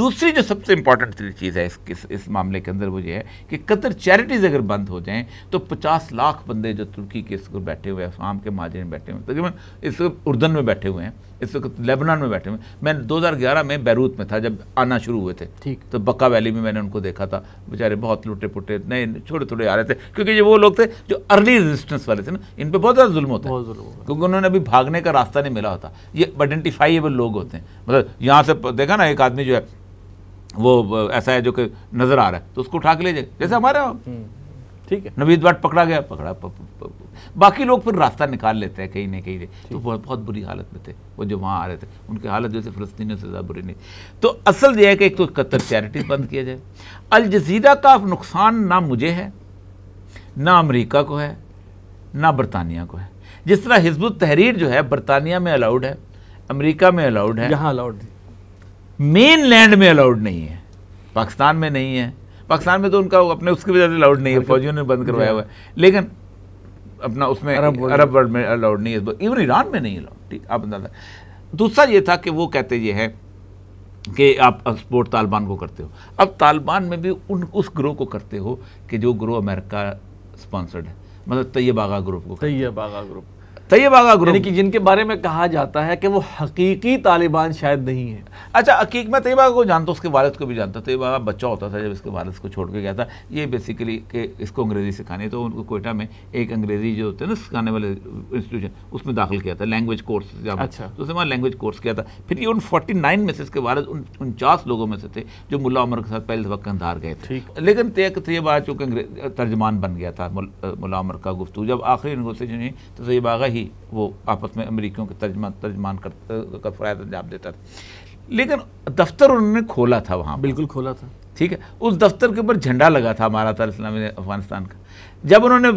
दूसरी जो सबसे इंपॉर्टेंट चीज़ है इस, इस, इस मामले के अंदर वो ये है कि कतर चैरिटीज़ अगर बंद हो जाएँ तो पचास लाख बंदे जो तुर्की के इस बैठे हुए हैं अफाम के माजरे में बैठे हुए हैं तकरीबन इस उर्दन में बैठे हुए हैं इस वक्त लेबनान में बैठे हुए मैं 2011 में बैरूत में था जब आना शुरू हुए थे ठीक तो बक्का वैली में मैंने उनको देखा था बेचारे बहुत लुटे पुटे नए छोटे थोड़े आ रहे थे क्योंकि ये वो लोग थे जो अर्ली रेजिस्टेंस वाले थे ना इन पर बहुत ज़्यादा जुल्म होता है क्योंकि उन्होंने अभी भागने का रास्ता नहीं मिला होता ये आइडेंटिफाइएबल लोग होते हैं मतलब यहाँ से देखा ना एक आदमी जो है वो ऐसा है जो कि नज़र आ रहा है तो उसको उठा के ले जाए जैसे हमारे हम्म। ठीक है नवीद भट्ट पकड़ा गया पकड़ा बाकी लोग फिर रास्ता निकाल लेते हैं कहीं ना कहीं तो बहुत बहुत बुरी हालत में थे वो जो वहाँ आ रहे थे उनकी हालत जैसे फलस्तियों से ज़्यादा बुरी नहीं तो असल यह है कि एक तो कतर चैरिटीज़ बंद किया जाए अलजीरा का नुकसान ना मुझे है ना अमरीका को है ना बरतानिया को है जिस तरह हिजबुल तहरीर जो है बरतानिया में अलाउड है अमरीका में अलाउड है यहाँ अलाउड मेन लैंड में अलाउड नहीं है पाकिस्तान में नहीं है पाकिस्तान में तो उनका अपने उसकी वजह से अलाउड नहीं है फौजियों ने बंद करवाया हुआ है लेकिन अपना उसमें अरब वर्ल्ड में अलाउड नहीं है इवन ईरान में नहीं अलाउड ठीक आप अंदाजा दूसरा ये था कि वो कहते ये है कि आप सपोर्ट तालिबान को करते हो अब तालिबान में भी उन उस ग्रोह को करते हो कि जो ग्रोह अमेरिका स्पॉन्सर्ड है मतलब तैयबागा ग्रुप को तैयबागा ग्रुप तयबागा ग्रुप यानी कि जिनके बारे में कहा जाता है कि वो हकीकी तालिबान शायद नहीं है अच्छा हकीक में तैयबा को जानता हूँ उसके वालद को भी जानता तैयबा बच्चा होता था जब इसके वालद को छोड़ के गया था ये बेसिकली कि इसको अंग्रेज़ी सिखानी तो उनको कोयटा में एक अंग्रेज़ी जो होते हैं ना सिखाने वाले इंस्टीट्यूशन उसमें दाखिल किया था लैंग्वेज कोर्स अच्छा तो उसने वहाँ लैंग्वेज कोर्स किया था फिर ये उन फोर्टी नाइन में से इसके वालद उनचास लोगों में से थे जो मुला उमर के साथ पहले वक्त कंधार गए थे लेकिन तैयबा चूँकि तर्जमान बन गया था मुला उमर का गुफ्तु जब आखिरी नगोसिएशन हुई तो तयबागा ही ही वो आपस में अमरीकियों के तर्जमान तर्जमान कर, का फ़रायद अंजाम देता था लेकिन दफ्तर उन्होंने खोला था वहाँ बिल्कुल खोला था ठीक है उस दफ्तर के ऊपर झंडा लगा था हमारा था इस्लामी अफगानिस्तान का जब उन्होंने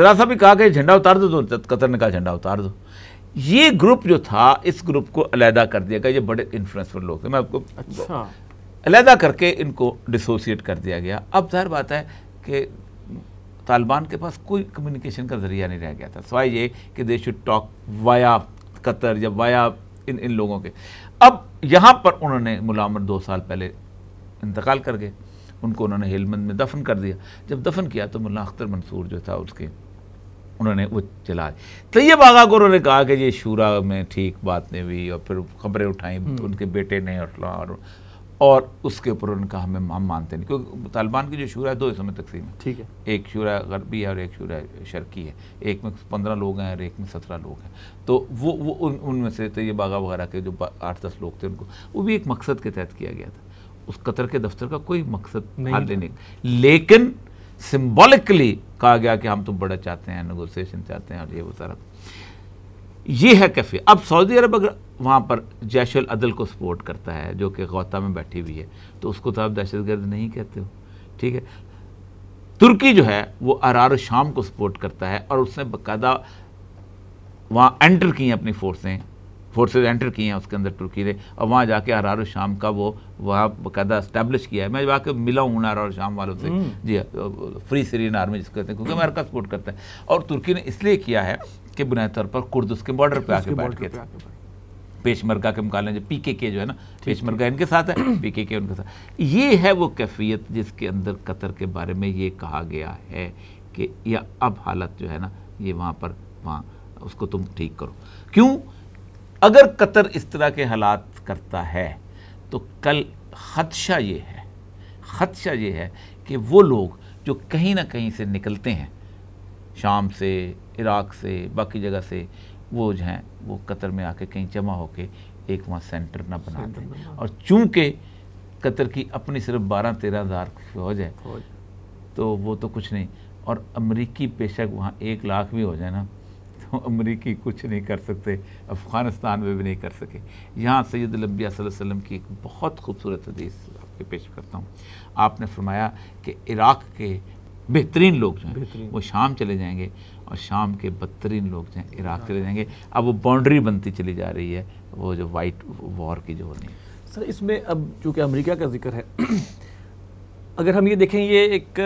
ज़रा सा भी कहा कि झंडा उतार दो तो कतर ने कहा झंडा उतार दो ये ग्रुप जो था इस ग्रुप को अलहदा कर दिया गया ये बड़े इन्फ्लुएंसफुल लोग थे मैं आपको अच्छा अलहदा करके इनको डिसोसिएट कर दिया गया अब जहर बात है कि तालिबान के पास कोई कम्युनिकेशन का जरिया नहीं रह गया था सवाई ये कि they should talk via Qatar या वाया इन इन लोगों के अब यहाँ पर उन्होंने मुलामर दो साल पहले इंतकाल कर गए उनको उन्होंने हेलमंद में दफन कर दिया जब दफन किया तो मुला अख्तर मंसूर जो था उसके उन्होंने वो चला तैयब तो आगा को उन्होंने कहा कि ये शूरा में ठीक बात नहीं हुई और फिर खबरें उठाई हम्म। उनके बेटे ने और और उसके ऊपर उनका हमें हम मानते नहीं क्योंकि तालिबान की जो शुरा है दो हिस्सों में तकसीम है ठीक है एक शुरा गरबी है और एक शूरा शर्की है एक में पंद्रह लोग हैं और एक में सत्रह लोग हैं तो वो वो उन उनमें से तो ये बागा वगैरह के जो आठ दस लोग थे उनको वो भी एक मकसद के तहत किया गया था उस कतर के दफ्तर का कोई मकसद नहीं लेने लेकिन सिम्बॉलिकली कहा गया कि हम तो बड़ा चाहते हैं नगोसिएशन चाहते हैं और ये वो सारा ये है कैफे अब सऊदी अरब अगर वहाँ पर जैश अदल को सपोर्ट करता है जो कि गौता में बैठी हुई है तो उसको तो आप दहशत गर्द नहीं कहते हो ठीक है तुर्की जो है वो अरार शाम को सपोर्ट करता है और उसने बकायदा वहाँ एंटर की हैं अपनी फोर्सें फोर्सेज एंटर की हैं उसके अंदर तुर्की ने और वहाँ जाके अरार शाम का वो वहाँ बाकायदा इस्टेब्लिश किया है मैं जाके मिला हूँ अरार शाम वालों से हम्म। जी फ्री सीरियन आर्मी जिसको कहते हैं क्योंकि अमेरिका सपोर्ट करता है और तुर्की ने इसलिए किया है कि बुनियादी तौर पर कुर्द उसके बॉर्डर पर आके बैठ गए थे पेशमरगा के मुकाबले जो पी के के जो है ना पेशमरगा इनके साथ है पी के के उनके साथ ये है वो कैफियत जिसके अंदर कतर के बारे में ये कहा गया है कि यह अब हालत जो है ना ये वहाँ पर वहाँ उसको तुम ठीक करो क्यों अगर कतर इस तरह के हालात करता है तो कल खदशा ये है खदशा ये है कि वो लोग जो कहीं ना कहीं से निकलते हैं शाम से इराक से बाकी जगह से वो जो हैं वो कतर में आके कहीं जमा होके एक वहाँ सेंटर ना बना दें और चूंकि कतर की अपनी सिर्फ बारह तेरह हज़ार फौज है तो वो तो कुछ नहीं और अमरीकी बेशक वहाँ एक लाख भी हो जाए ना तो अमरीकी कुछ नहीं कर सकते अफ़गानिस्तान में भी नहीं कर सके यहाँ सैद लब्बिया वसम की एक बहुत खूबसूरत हदीस आपके पेश करता हूँ आपने फरमाया कि इराक़ के बेहतरीन लोग जो हैं वो शाम चले जाएंगे और शाम के बदतरीन लोग जो इराक चले जाएंगे अब वो बाउंड्री बनती चली जा रही है वो जो वाइट वॉर की जो होनी सर इसमें अब चूँकि अमरीका का जिक्र है अगर हम ये देखें ये एक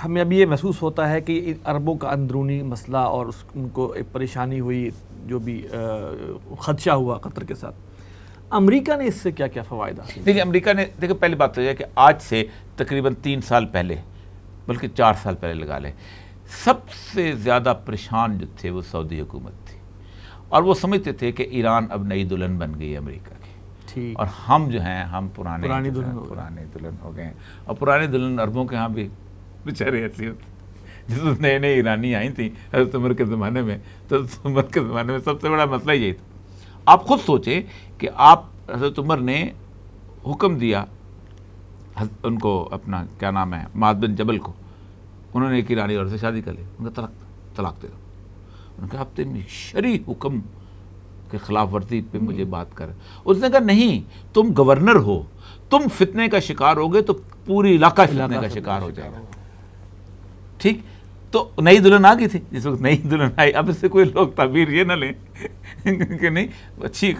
हमें अभी ये महसूस होता है कि अरबों का अंदरूनी मसला और उस उनको एक परेशानी हुई जो भी खदशा हुआ कतर के साथ अमेरिका ने इससे क्या क्या फ़ायदा देखिए अमेरिका ने देखिए पहली बात तो यह कि आज से तकरीबन तीन साल पहले बल्कि चार साल पहले लगा लें सबसे ज़्यादा परेशान जो थे वो सऊदी हुकूमत थी और वो समझते थे कि ईरान अब नई दुल्हन बन गई अमेरिका की और हम जो हैं हम पुराने पुरानी दुल्हन पुराने दुल्हन हो गए और पुराने दुल्हन अरबों के यहाँ भी बेचारे ऐसे होते जिस नए नए ईरानी आई थी हजरत उमर के ज़माने में तो उमर के ज़माने में सबसे बड़ा मसला यही था आप खुद सोचें कि आप हजरत उम्र ने हुक्म दिया उनको अपना क्या नाम है माद बिन जबल को उन्होंने एक ईरानी औरत से शादी कर ली उनका तलाक तलाक दे दो उनके आपने तो शरी हुक्म के खिलाफ वर्जी पे हम्म। मुझे बात कर उसने कहा नहीं तुम गवर्नर हो तुम फितने का शिकार होगे तो पूरी इलाका फितने का शिकार हो जाएगा ठीक तो नई दुल्हन आ गई थी जिस वक्त नई दुल्हन आई अब इससे कोई लोग तबीर ये ना लें कि नहीं अच्छी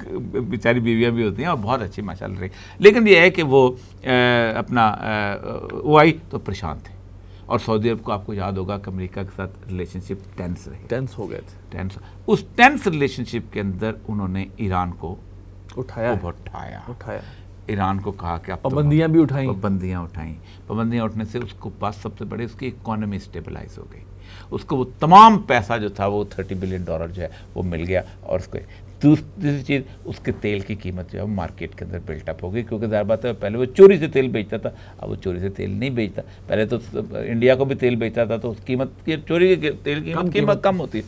बेचारी बीवियाँ भी होती हैं और बहुत अच्छी माशाल्लाह रही लेकिन ये है कि वो आ, अपना वो आई तो परेशान थे और सऊदी अरब को आपको याद होगा कि अमेरिका के साथ रिलेशनशिप टेंस रहे टेंस हो गए थे टेंस उस टेंस रिलेशनशिप के अंदर उन्होंने ईरान को उठाया उठाया उठाया ईरान को कहा कि आप पाबंदियाँ तो भी उठाई पाबंदियाँ उठाई पाबंदियाँ उठने से उसको पास सबसे बड़े उसकी इकोनॉमी स्टेबलाइज हो गई उसको वो तमाम पैसा जो था वो थर्टी बिलियन डॉलर जो है वो मिल गया और उसको दूसरी चीज़ उसके तेल की कीमत जो है वो मार्केट के अंदर बिल्टअप हो गई क्योंकि ज़्यादा बात है पहले वो चोरी से तेल बेचता था अब वो चोरी से तेल नहीं बेचता पहले तो इंडिया को भी तेल बेचता था तो उस कीमत की चोरी की तेल की कीमत, कीमत कम होती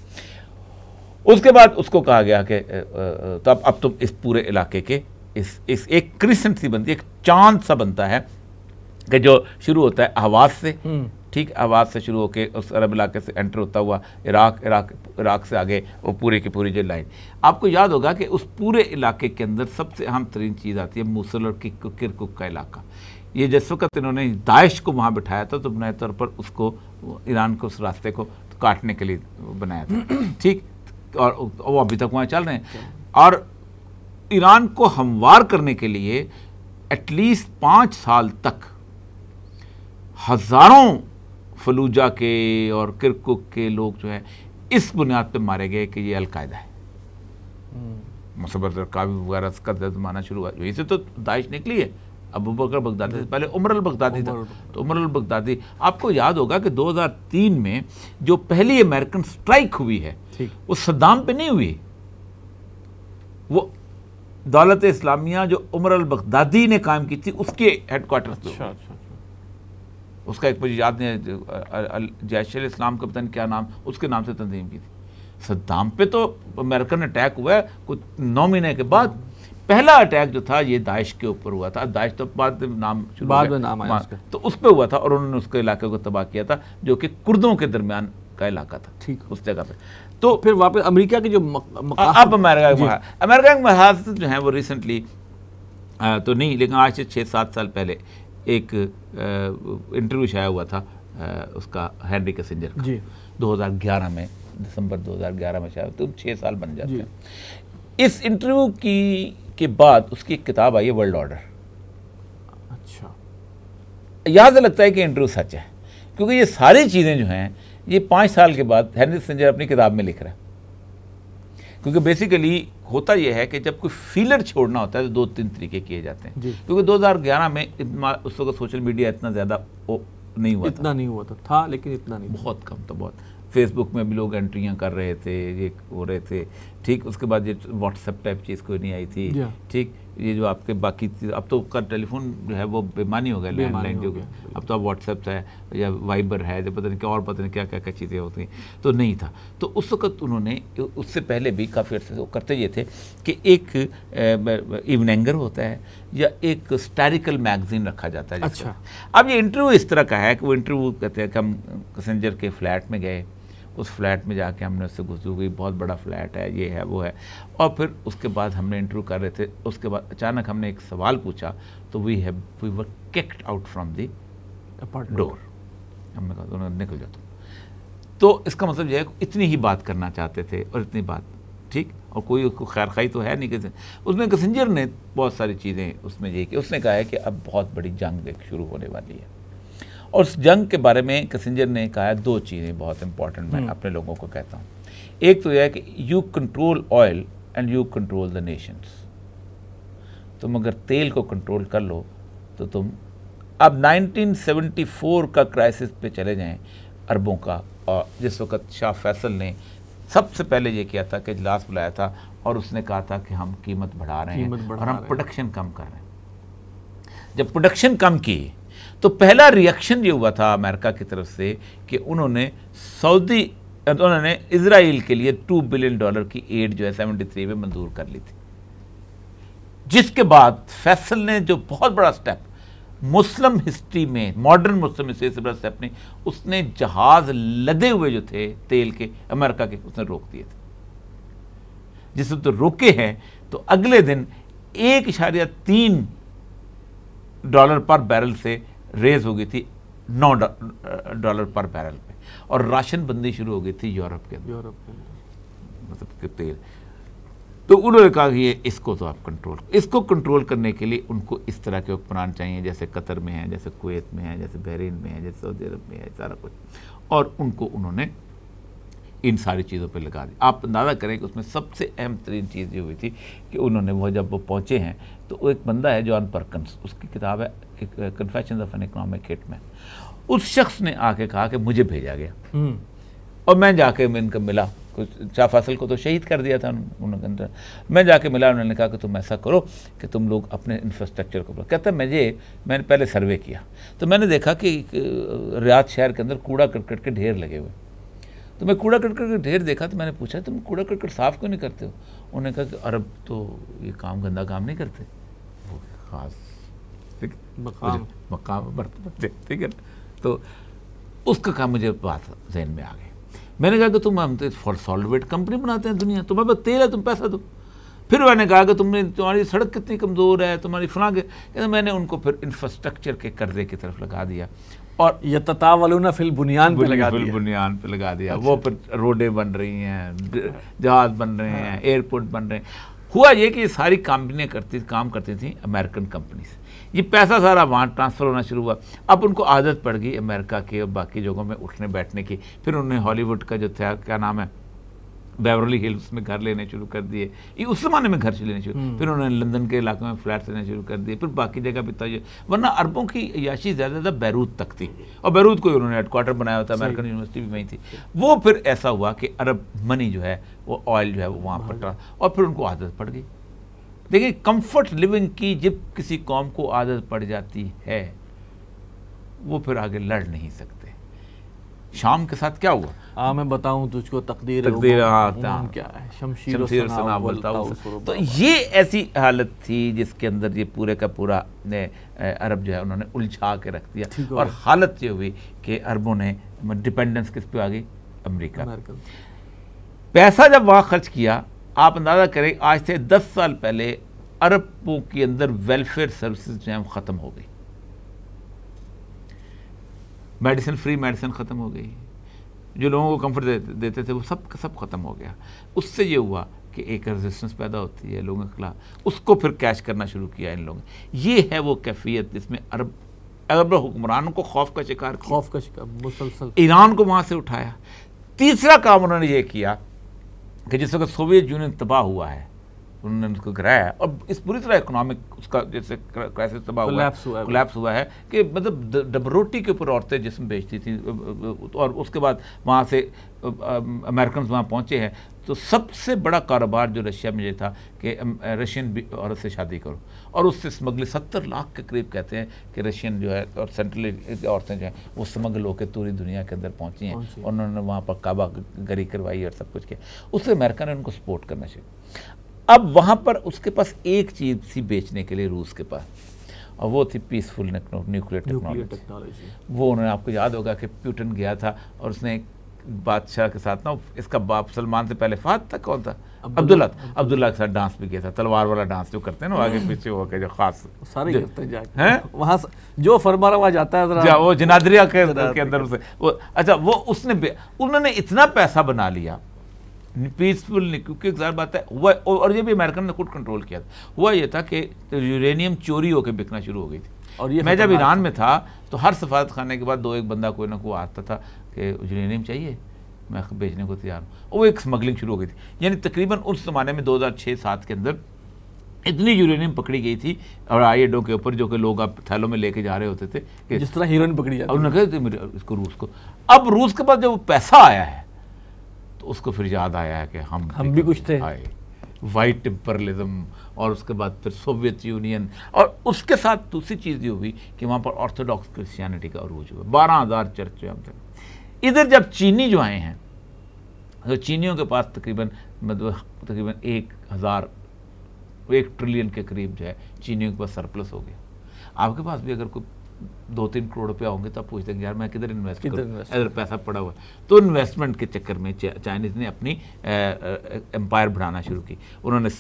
उसके बाद उसको कहा गया कि तो अब अब तुम इस पूरे इलाके के इस इस एक क्रिसेंट सी बनती है एक चांद सा बनता है कि जो शुरू होता है आवाज़ से हम्म। ठीक आवाज़ से शुरू होकर उस अरब इलाके से एंटर होता हुआ इराक इराक इराक से आगे वो पूरे की पूरी जो लाइन आपको याद होगा कि उस पूरे इलाके के अंदर सबसे अहम तरीन चीज़ आती है मूसल और किरकुक का इलाका ये जिस वक्त इन्होंने दाइश को वहाँ बिठाया था तो बुनियाद तौर पर उसको ईरान को उस रास्ते को काटने के लिए बनाया था ठीक और वो अभी तक वहाँ चल रहे हैं और ईरान को हमवार करने के लिए एटलीस्ट पाँच साल तक हज़ारों फलूजा के और किरकुक के लोग जो है इस बुनियाद पर मारे गए कि ये अलकायदा है हम्म। मुसबर काबी वगैरह का माना शुरू हुआ यही से तो दाइश निकली है अबू बकर बगदादी से पहले उमर बगदादी था तो उमर बगदादी आपको याद होगा कि 2003 में जो पहली अमेरिकन स्ट्राइक हुई है वो सद्दाम पे नहीं हुई वो दौलत इस्लामिया जो उमर बगदादी ने कायम की थी उसके हेडक्वार्टर अच्छा, अच्छा। उसका एक मुझे याद नहीं जैश इस्लाम का पता नहीं क्या नाम उसके नाम से तंजीम की थी सद्दाम पे तो अमेरिकन अटैक हुआ है कुछ नौ महीने के बाद पहला अटैक जो था ये दाइश के ऊपर हुआ था दाइश तो बाद में नाम बाद में नाम आया हाँ, उसका। तो उस पर हुआ था और उन्होंने उसके इलाके को तबाह किया था जो कि कुर्दों के दरमियान का इलाका था ठीक उस जगह पर तो फिर वापस अमेरिका के जो अब अमेरिका अमेरिका के महाज जो हैं वो रिसेंटली तो नहीं लेकिन आज से छः सात साल पहले एक इंटरव्यू शाया हुआ था उसका हैंनरी कसेंजर का जी। 2011 में दिसंबर 2011 में शायद तो छः साल बन जाते हैं इस इंटरव्यू की के बाद उसकी एक किताब आई है वर्ल्ड ऑर्डर अच्छा यहाँ से लगता है कि इंटरव्यू सच है क्योंकि ये सारी चीज़ें जो हैं ये पाँच साल के बाद हैनरी कसेंजर अपनी किताब में लिख रहा है क्योंकि बेसिकली होता यह है कि जब कोई फीलर छोड़ना होता है तो दो तीन तरीके किए जाते हैं क्योंकि 2011 में इतना उस वक्त सोशल मीडिया इतना ज़्यादा नहीं हुआ इतना था। नहीं हुआ था था लेकिन इतना नहीं बहुत कम था बहुत फेसबुक में भी लोग एंट्रियाँ कर रहे थे ये हो रहे थे ठीक उसके बाद ये व्हाट्सएप टाइप चीज़ कोई नहीं आई थी हाँ। ठीक ये जो आपके बाकी अब तो उसका टेलीफोन जो है वो बेमानी हो गया लैंडलाइन जो गया अब तो आप व्हाट्सएप है या वाइबर है पता नहीं क्या और पता नहीं क्या क्या क्या चीज़ें होती हैं तो नहीं था तो उस वक्त उन्होंने उससे पहले भी काफ़ी अर्से वो करते ये थे कि एक इवनेंगर होता है या एक स्टैरिकल मैगजीन रखा जाता है अच्छा अब ये इंटरव्यू इस तरह का है कि वो इंटरव्यू कहते हैं कि हम कसेंजर के फ्लैट में गए उस फ्लैट में जाके हमने उससे घुसू हुई बहुत बड़ा फ्लैट है ये है वो है और फिर उसके बाद हमने इंटरव्यू कर रहे थे उसके बाद अचानक हमने एक सवाल पूछा तो we have we were kicked out from the door हमने कहा उन्होंने निकल जाओ तो इसका मतलब यह है इतनी ही बात करना चाहते थे और इतनी बात ठीक और कोई उसको खैर खाई तो है नहीं किसी उसमें कसेंजर ने बहुत सारी चीज़ें उसमें ये कि उसने कहा है कि अब बहुत बड़ी जंग शुरू होने वाली है और उस जंग के बारे में किसिंजर ने कहा है दो चीज़ें बहुत इंपॉर्टेंट मैं हम्म। अपने लोगों को कहता हूँ एक तो यह है कि you control oil and you control the nations तुम अगर तेल को कंट्रोल कर लो तो तुम अब 1974 का क्राइसिस पे चले जाएं अरबों का और जिस वक्त शाह फैसल ने सबसे पहले ये किया था कि इजलास बुलाया था और उसने कहा था कि हम कीमत बढ़ा रहे हैं और हम प्रोडक्शन कम कर रहे हैं जब प्रोडक्शन कम की तो पहला रिएक्शन ये हुआ था अमेरिका की तरफ से कि उन्होंने सऊदी उन्होंने इसराइल के लिए टू बिलियन डॉलर की एड जो है सेवेंटी थ्री में मंजूर कर ली थी जिसके बाद फैसल ने जो बहुत बड़ा स्टेप मुस्लिम हिस्ट्री में मॉडर्न मुस्लिम हिस्ट्री से बड़ा स्टेप नहीं उसने जहाज लदे हुए जो थे तेल के अमेरिका के उसने रोक दिए थे जिसमें तो रोके हैं तो अगले दिन एक इशारिया तीन डॉलर पर बैरल से रेज हो गई थी नौ डॉलर पर बैरल पे और राशन बंदी शुरू हो गई थी यूरोप के यूरोप के मतलब के तेल तो उन्होंने कहा कि ये इसको तो आप कंट्रोल इसको कंट्रोल करने के लिए उनको इस तरह के हुक्मरान चाहिए जैसे कतर में है जैसे कुवैत में है जैसे बहरीन में है जैसे सऊदी अरब में है सारा कुछ और उनको उन्होंने इन सारी चीज़ों पे लगा दी आप अंदाज़ा करें कि उसमें सबसे अहम तरीन चीज़ ये हुई थी कि उन्होंने वो जब वो पहुँचे हैं तो वो एक बंदा है जॉन परकन्स उसकी किताब है confession of an economic hitman उस शख्स ने आके कहा कि मुझे भेजा गया हम्म। और मैं जाके इनका मिला कुछ शाह फासिल को तो शहीद कर दिया था उन्होंने मैं जाके मिला उन्होंने कहा कि तुम ऐसा करो कि तुम लोग अपने इंफ्रास्ट्रक्चर को हैं मुझे मैंने पहले सर्वे किया तो मैंने देखा कि रियाद शहर के अंदर कूड़ा करकट के ढेर लगे हुए तो मैं कूड़ा करकट का ढेर देखा तो मैंने पूछा तुम कूड़ा करकट साफ क्यों नहीं करते हो उन्होंने कहा कि अरब तो ये काम गंदा काम नहीं करते खास मकाम ठीक है तो उसका काम मुझे बात जहन में आ गई मैंने कहा कि तुम हम तो फॉर सॉल्वेट कंपनी बनाते हैं दुनिया तुम्हारे पास तेल है तुम पैसा दो फिर मैंने कहा कि तुमने तुम्हारी सड़क कितनी कमज़ोर है तुम्हारी फलां तो मैंने उनको फिर इंफ्रास्ट्रक्चर के कर्जे की तरफ लगा दिया और ये ततावलूना फिल बुनियान पे लगा फिल बुनियान पे लगा दिया अच्छा। वो फिर रोडें बन रही हैं जहाज बन रहे हैं हाँ। एयरपोर्ट बन रहे हैं हुआ ये कि ये सारी कंपनियाँ करती काम करती थी अमेरिकन कंपनी से ये पैसा सारा वहाँ ट्रांसफ़र होना शुरू हुआ अब उनको आदत पड़ गई अमेरिका के और बाकी जगहों में उठने बैठने की फिर उन्होंने हॉलीवुड का जो था क्या नाम है बेवरली हिल्स में घर लेने शुरू कर दिए ये उस जमाने में घर से लेने शुरू हम्म। फिर उन्होंने लंदन के इलाकों में फ्लैट लेने शुरू कर दिए फिर बाकी जगह बिता तो वरना अरबों की याशी ज़्यादा ज़्यादा बैरूत तक थी और बैरूत को उन्होंने हेडक्वार्टर बनाया था अमेरिकन यूनिवर्सिटी भी वहीं थी वो फिर ऐसा हुआ कि अरब मनी जो है वो ऑयल जो है वो वहाँ हाँ। पर और फिर उनको आदत पड़ गई देखिए कम्फर्ट लिविंग की जब किसी कौम को आदत पड़ जाती है वो फिर आगे लड़ नहीं सकते शाम के साथ क्या हुआ आ हाँ, मैं बताऊं तुझको तकदीर तकदीर क्या है हाँ, हम्म, हाँ। शमशीर, शमशीर सना बोलता हूँ तो ये ऐसी हालत थी जिसके अंदर ये पूरे का पूरा ने अरब जो है उन्होंने उलझा के रख दिया और हालत ये हुई कि अरबों ने डिपेंडेंस किस पे आ गई अमेरिका पैसा जब वहाँ खर्च किया आप अंदाज़ा करें आज से दस साल पहले अरबों के अंदर वेलफेयर सर्विस जो है ख़त्म हो गई मेडिसिन फ्री मेडिसिन ख़त्म हो गई जो लोगों को कंफर्ट दे, देते थे वो सब सब ख़त्म हो गया उससे ये हुआ कि एक रेजिस्टेंस पैदा होती है लोगों के खिलाफ उसको फिर कैश करना शुरू किया इन लोगों ने ये है वो कैफियत जिसमें अरब अरब हुक्मरानों को खौफ का शिकार खौफ का शिकार मुसलसल ईरान को वहाँ से उठाया तीसरा काम उन्होंने ये किया कि जिस वक्त सोवियत यूनियन तबाह हुआ है उन्होंने उसको गिराया और इस पूरी तरह इकोनॉमिक उसका जैसे क्राइसिस तबाह हुआ हुआ है कि मतलब डबरोटी के ऊपर औरतें जिसम बेचती थी और उसके बाद वहाँ से अमेरिकन वहाँ पहुँचे हैं तो सबसे बड़ा कारोबार जो रशिया में ये था कि रशियन औरत से शादी करो और उससे स्मगलिंग सत्तर लाख के करीब कहते हैं कि रशियन जो है और सेंट्रल औरतें जो हैं वो स्मगल होकर पूरी दुनिया के अंदर पहुंची हैं उन्होंने वहाँ पर काबा गरी करवाई और सब कुछ किया उससे अमेरिका ने उनको सपोर्ट करना चाहिए अब वहाँ पर उसके पास एक चीज़ थी बेचने के लिए रूस के पास और वो थी पीसफुल न्यूक्लियर टेक्नोलॉजी वो उन्होंने आपको याद होगा कि प्यूटन गया था और उसने बादशाह के साथ ना इसका बाप सलमान से पहले फात था कौन था अब्दुल्ला अब्दुल्ला के साथ डांस भी किया था तलवार वाला डांस जो करते हैं ना आगे हम्म। पीछे के जो खास सारे करते हैं वहाँ जो फरमारा जाता है जा, वो के, के अंदर उसे वो अच्छा वो उसने उन्होंने इतना पैसा बना लिया पीसफुल नहीं क्योंकि एक बात है हुआ और ये भी अमेरिकन ने खुद कंट्रोल किया था हुआ ये था कि यूरेनियम चोरी होकर बिकना शुरू हो गई थी और ये मैं जब ईरान में था तो हर सफारत खाने के बाद दो एक बंदा कोई ना कोई आता था कि यूरेनियम चाहिए मैं बेचने को तैयार हूँ और वो एक स्मगलिंग शुरू हो गई थी यानी तकरीबन उस ज़माने में दो हज़ार छः सात के अंदर इतनी यूरेनियम पकड़ी गई थी और आई एडो के ऊपर जो कि लोग आप थैलों में लेके जा रहे होते थे कि जिस तरह हीरोइन पकड़ी जाती और उन्होंने इसको रूस को अब रूस के पास जब पैसा आया है तो उसको फिर याद आया कि हम हम भी कुछ थे आए वाइट टेम्परलिज्म और उसके बाद फिर सोवियत यूनियन और उसके साथ दूसरी चीज़ ये हुई कि वहाँ पर ऑर्थोडॉक्स क्रिश्चियनिटी का अरूज हुआ बारह हज़ार चर्च हुए हम थे इधर जब चीनी जो आए हैं तो चीनियों के पास तकरीबन मतलब तकरीबन एक हज़ार एक ट्रिलियन के करीब जो है चीनियों के पास सरप्लस हो गया आपके पास भी अगर कोई दो तीन करोड़ रुपया होंगे तब पूछ देंगे यार मैं किधर इन्वेस्ट करूं इधर पैसा पड़ा हुआ तो इन्वेस्टमेंट के चक्कर में चाइनीज़ ने अपनी एम्पायर बढ़ाना शुरू की उन्होंने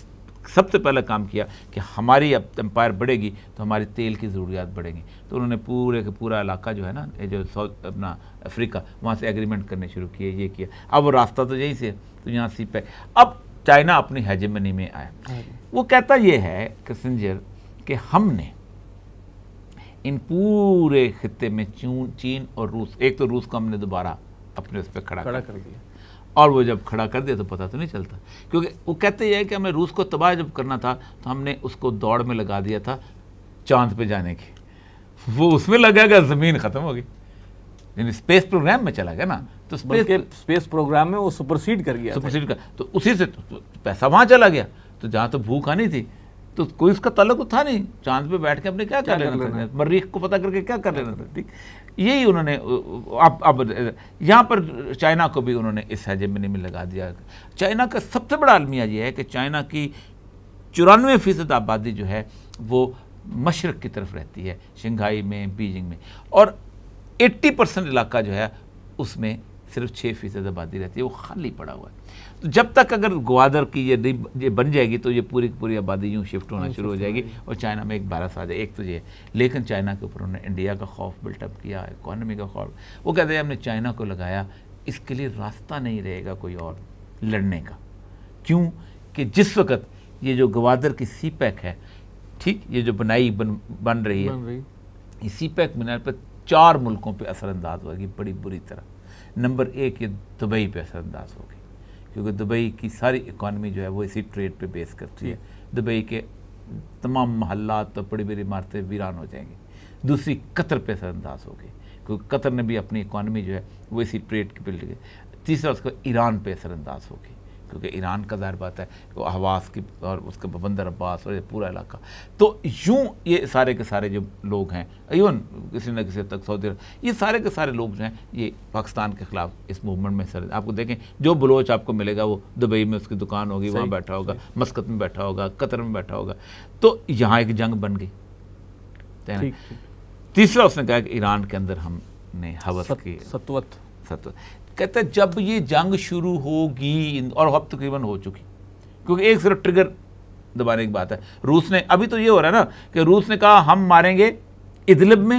सबसे पहला काम किया कि हमारी अब एम्पायर बढ़ेगी तो हमारी तेल की ज़रूरियात बढ़ेंगी तो उन्होंने पूरे का पूरा इलाका जो है ना ये जो साउथ अपना अफ्रीका वहाँ से एग्रीमेंट करने शुरू किए ये किया अब रास्ता तो यहीं से तो यहाँ सी पे अब चाइना अपनी हैजमनी में आया हाँ वो कहता ये है किसिंजर कि हमने इन पूरे खत्े में चीन और रूस एक तो रूस को हमने दोबारा अपने उस पर खड़ा खड़ा कर दिया और वो जब खड़ा कर दिया तो पता तो नहीं चलता क्योंकि वो कहते हैं कि हमें रूस को तबाह जब करना था तो हमने उसको दौड़ में लगा दिया था चांद पे जाने की वो उसमें गया ज़मीन ख़त्म होगी यानी स्पेस प्रोग्राम में चला गया ना तो स्पेस स्पेस प्रोग्राम में वो सुपरसीड कर गया सुपरसीड कर तो उसी से तो-, तो पैसा वहाँ चला गया तो जहाँ तो भूख आनी थी तो कोई उसका तलक तो था नहीं चांद पे बैठ के अपने क्या, क्या कर लेना, था मरीख को पता करके क्या कर लेना था ठीक यही उन्होंने अब अब यहाँ पर चाइना को भी उन्होंने इस हैजे में नहीं लगा दिया चाइना का सबसे बड़ा अलमिया यह है कि चाइना की चौरानवे फीसद आबादी जो है वो मशरक़ की तरफ रहती है शंघाई में बीजिंग में और 80 परसेंट इलाका जो है उसमें सिर्फ 6 फीसद आबादी रहती है वो खाली पड़ा हुआ है तो जब तक अगर ग्वादर की ये ये बन जाएगी तो ये पूरी पूरी आबादी यूँ शिफ्ट होना शुरू हो जाएगी और चाइना में एक भारत आ जाए एक तो ये लेकिन चाइना के ऊपर उन्होंने इंडिया का खौफ बिल्टअप किया इकानमी का खौफ वो कहते हैं हमने चाइना को लगाया इसके लिए रास्ता नहीं रहेगा कोई और लड़ने का क्यों कि जिस वक्त ये जो गवादर की सी पैक है ठीक ये जो बनाई बन बन रही है बन रही। ये सी पैक बनाने पर चार मुल्कों पे असरअंदाज होगी बड़ी बुरी तरह नंबर एक ये दुबई पे असरअंदाज होगी क्योंकि दुबई की सारी इकॉनमी जो है वो इसी ट्रेड पे बेस करती है दुबई के तमाम महल्लात और बड़ी बड़ी इमारतें वीरान हो जाएंगी दूसरी कतर पे असरअंदाज होगी क्योंकि कतर ने भी अपनी इकॉनमी जो है वो इसी ट्रेड की बिल्ड तीसरा उसका ईरान पे असरअंदाज होगी क्योंकि ईरान का जाहिर बात है तो हवास की और उसके बबंदर अब्बास और ये पूरा इलाका तो यूँ ये सारे के सारे जो लोग हैं इवन किसी न किसी तक सऊदी अरब ये सारे के सारे लोग जो हैं ये पाकिस्तान के खिलाफ इस मूवमेंट में सर आपको देखें जो बलोच आपको मिलेगा वो दुबई में उसकी दुकान होगी वहाँ बैठा होगा मस्कत में बैठा होगा कतर में बैठा होगा तो यहाँ एक जंग बन गई तीसरा उसने कहा कि ईरान के अंदर हमने हवस की सतवत कहता है जब ये जंग शुरू होगी और अब तकरीबन हो चुकी क्योंकि एक सिर्फ ट्रिगर दबाने की बात है रूस ने अभी तो ये हो रहा है ना कि रूस ने कहा हम मारेंगे इदलब में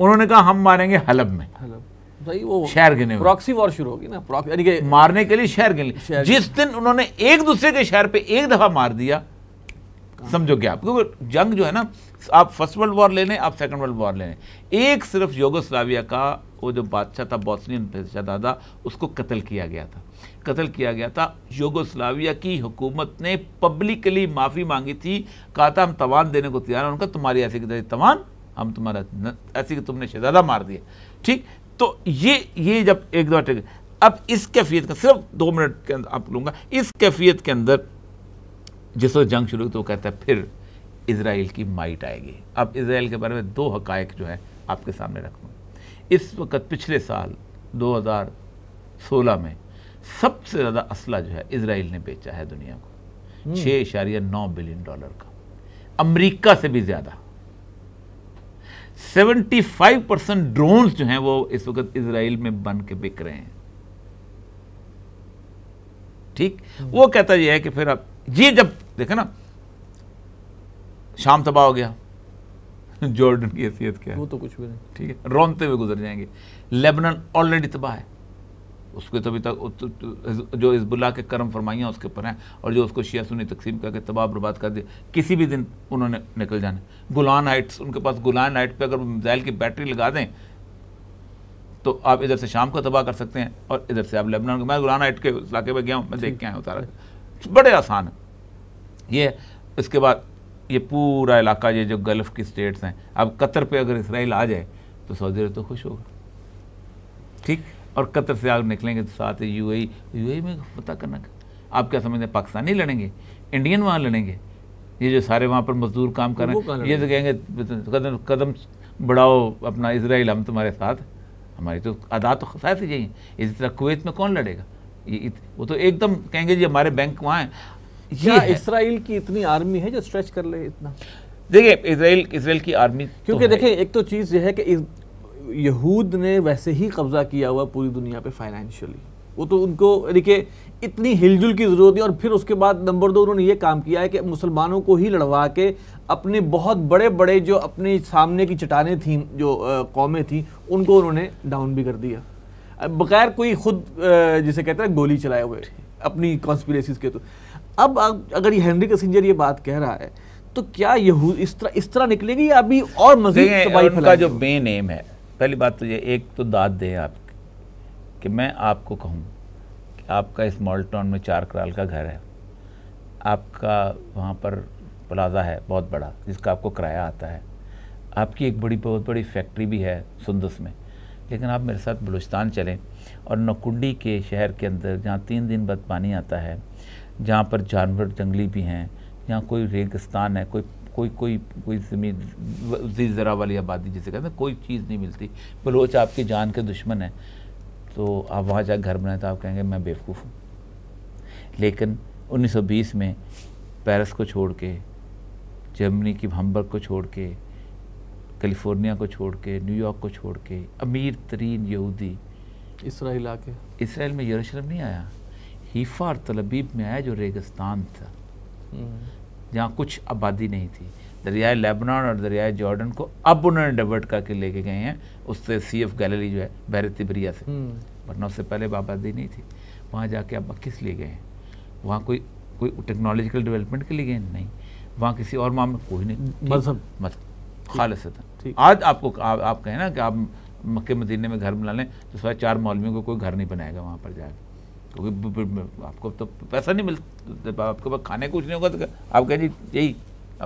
उन्होंने कहा हम मारेंगे हलब में हलब भाई वो शहर गिने प्रॉक्सी वॉर शुरू होगी ना यानी कि मारने के लिए शहर गिने जिस दिन उन्होंने एक दूसरे के शहर पे एक दफा मार दिया समझो क्या आप क्योंकि जंग जो है ना आप फर्स्ट वर्ल्ड वॉर ले लें आप सेकंड वर्ल्ड वॉर ले लें एक सिर्फ योगोस्लाविया का वो जो बादशाह था बॉस्नियन दादा उसको कत्ल किया गया था कत्ल किया गया था योगोस्लाविया की हुकूमत ने पब्लिकली माफ़ी मांगी थी कहा था हम तवान देने को तैयार हैं उनका तुम्हारी ऐसी की तवान हम तुम्हारा ऐसी कि तुमने शहजादा मार दिया ठीक तो ये ये जब एक दो अब इस कैफियत का सिर्फ दो मिनट के अंदर आप लूँगा इस कैफियत के अंदर जिस वक्त जंग शुरू हुई तो वो कहता है फिर इसराइल की माइट आएगी अब इसराइल के बारे में दो हकायक जो है आपके सामने रखूँगा इस वक्त पिछले साल 2016 में सबसे ज़्यादा असला जो है इसराइल ने बेचा है दुनिया को हम्म। छः इशारिया नौ बिलियन डॉलर का अमेरिका से भी ज़्यादा 75 परसेंट ड्रोन जो हैं वो इस वक्त इसराइल में बन के बिक रहे हैं ठीक हम्म। वो कहता यह है कि फिर आप ये जब देखे ना शाम तबाह हो गया जॉर्डन की हैसियत क्या है वो तो कुछ भी नहीं ठीक है रोनते हुए गुजर जाएंगे लेबनन ऑलरेडी तबाह है उसके तो अभी तक जो हिजबुल्ला के कर्म फरमाइयाँ उसके ऊपर हैं और जो उसको शिया सुनी तकसीम करके तबाह बर्बाद कर दिया किसी भी दिन उन्होंने निकल जाने गुलान हाइट्स उनके पास गुलान हाइट पर अगर मिजाइल की बैटरी लगा दें तो आप इधर से शाम को तबाह कर सकते हैं और इधर से आप लेबनान मैं गुलान हाइट के इलाके में गया हूँ मैं देख के आया हूँ सारा बड़े आसान है ये इसके बाद ये पूरा इलाका ये जो गल्फ़ की स्टेट्स हैं अब कतर पे अगर इसराइल आ जाए तो सऊदी अरब तो खुश होगा ठीक और कतर से आग निकलेंगे तो साथ ही यू आई e, e में पता करना आप क्या समझते हैं पाकिस्तानी लड़ेंगे इंडियन वहाँ लड़ेंगे ये जो सारे वहाँ पर मजदूर काम कर रहे हैं ये तो कहेंगे कदम कदम बढ़ाओ अपना इसराइल हम तुम्हारे साथ हमारी तो अदा तो खसाय से चाहिए इसी तरह कुवैत में कौन लड़ेगा ये वो तो एकदम कहेंगे जी हमारे बैंक वहाँ हैं क्या इसराइल की इतनी आर्मी है जो स्ट्रेच कर ले इतना देखिए इसराइल इसराइल की आर्मी तो क्योंकि तो देखिए एक तो चीज़ यह है कि यहूद ने वैसे ही कब्जा किया हुआ पूरी दुनिया पे फाइनेंशियली वो तो उनको देखिए इतनी हिलजुल की ज़रूरत है और फिर उसके बाद नंबर दो उन्होंने ये काम किया है कि मुसलमानों को ही लड़वा के अपने बहुत बड़े बड़े जो अपने सामने की चटानें थी जो कौमें थी उनको उन्होंने डाउन भी कर दिया बगैर कोई खुद जिसे कहते हैं गोली चलाए हुए अपनी कॉन्स्पिरेसीज के तो अब अगर ये हेनरी कसिंजर ये बात कह रहा है तो क्या यहू इस तरह इस तरह निकलेगी या अभी और मजीद का जो मेन एम है पहली बात तो ये एक तो दाद दे आप कि मैं आपको कहूँ कि आपका स्मॉल टाउन में चार कराल का घर है आपका वहाँ पर प्लाजा है बहुत बड़ा जिसका आपको किराया आता है आपकी एक बड़ी बहुत बड़ी फैक्ट्री भी है सुंदस में लेकिन आप मेरे साथ बलूचस्तान चलें और नकुंडी के शहर के अंदर जहाँ तीन दिन बाद पानी आता है जहाँ पर जानवर जंगली भी हैं यहाँ कोई रेगिस्तान है कोई कोई कोई कोई जमीन ज़रा वाली आबादी जिसे कहते हैं कोई चीज़ नहीं मिलती बलोच आपकी जान के दुश्मन है तो आप वहाँ जाकर घर बनाए तो आप कहेंगे मैं बेवकूफ़ हूँ लेकिन 1920 में पेरिस को छोड़ के जर्मनी की हम्बर्ग को छोड़ के कैलिफोर्निया को छोड़ के न्यूयॉर्क को छोड़ के अमीर तरीन यहूदी इसराइल आके इसराइल में यरूशलेम नहीं आया हीफा और तलबीब में आया जो रेगिस्तान था जहाँ कुछ आबादी नहीं थी दरियाए लेबनान और दरियाए जॉर्डन को अब उन्होंने डिवर्ट करके लेके गए हैं उससे सी एफ गैलरी जो है बहर तिबरिया से हम्म। वरना उससे पहले आबादी नहीं थी वहाँ जाके अब किस लिए गए हैं वहाँ कोई कोई टेक्नोलॉजिकल डेवलपमेंट के लिए गए नहीं वहाँ किसी और मामले कोई नहीं मजहब मतलब खालस आज आपको आ, आप कहें ना कि आप मक्के मदीने में घर बना लें तो सारे चार मौलवियों को कोई घर नहीं बनाएगा वहाँ पर जाके क्योंकि आपको तो पैसा नहीं मिलता आपके पास खाने कुछ नहीं होगा तो आप कहें जी यही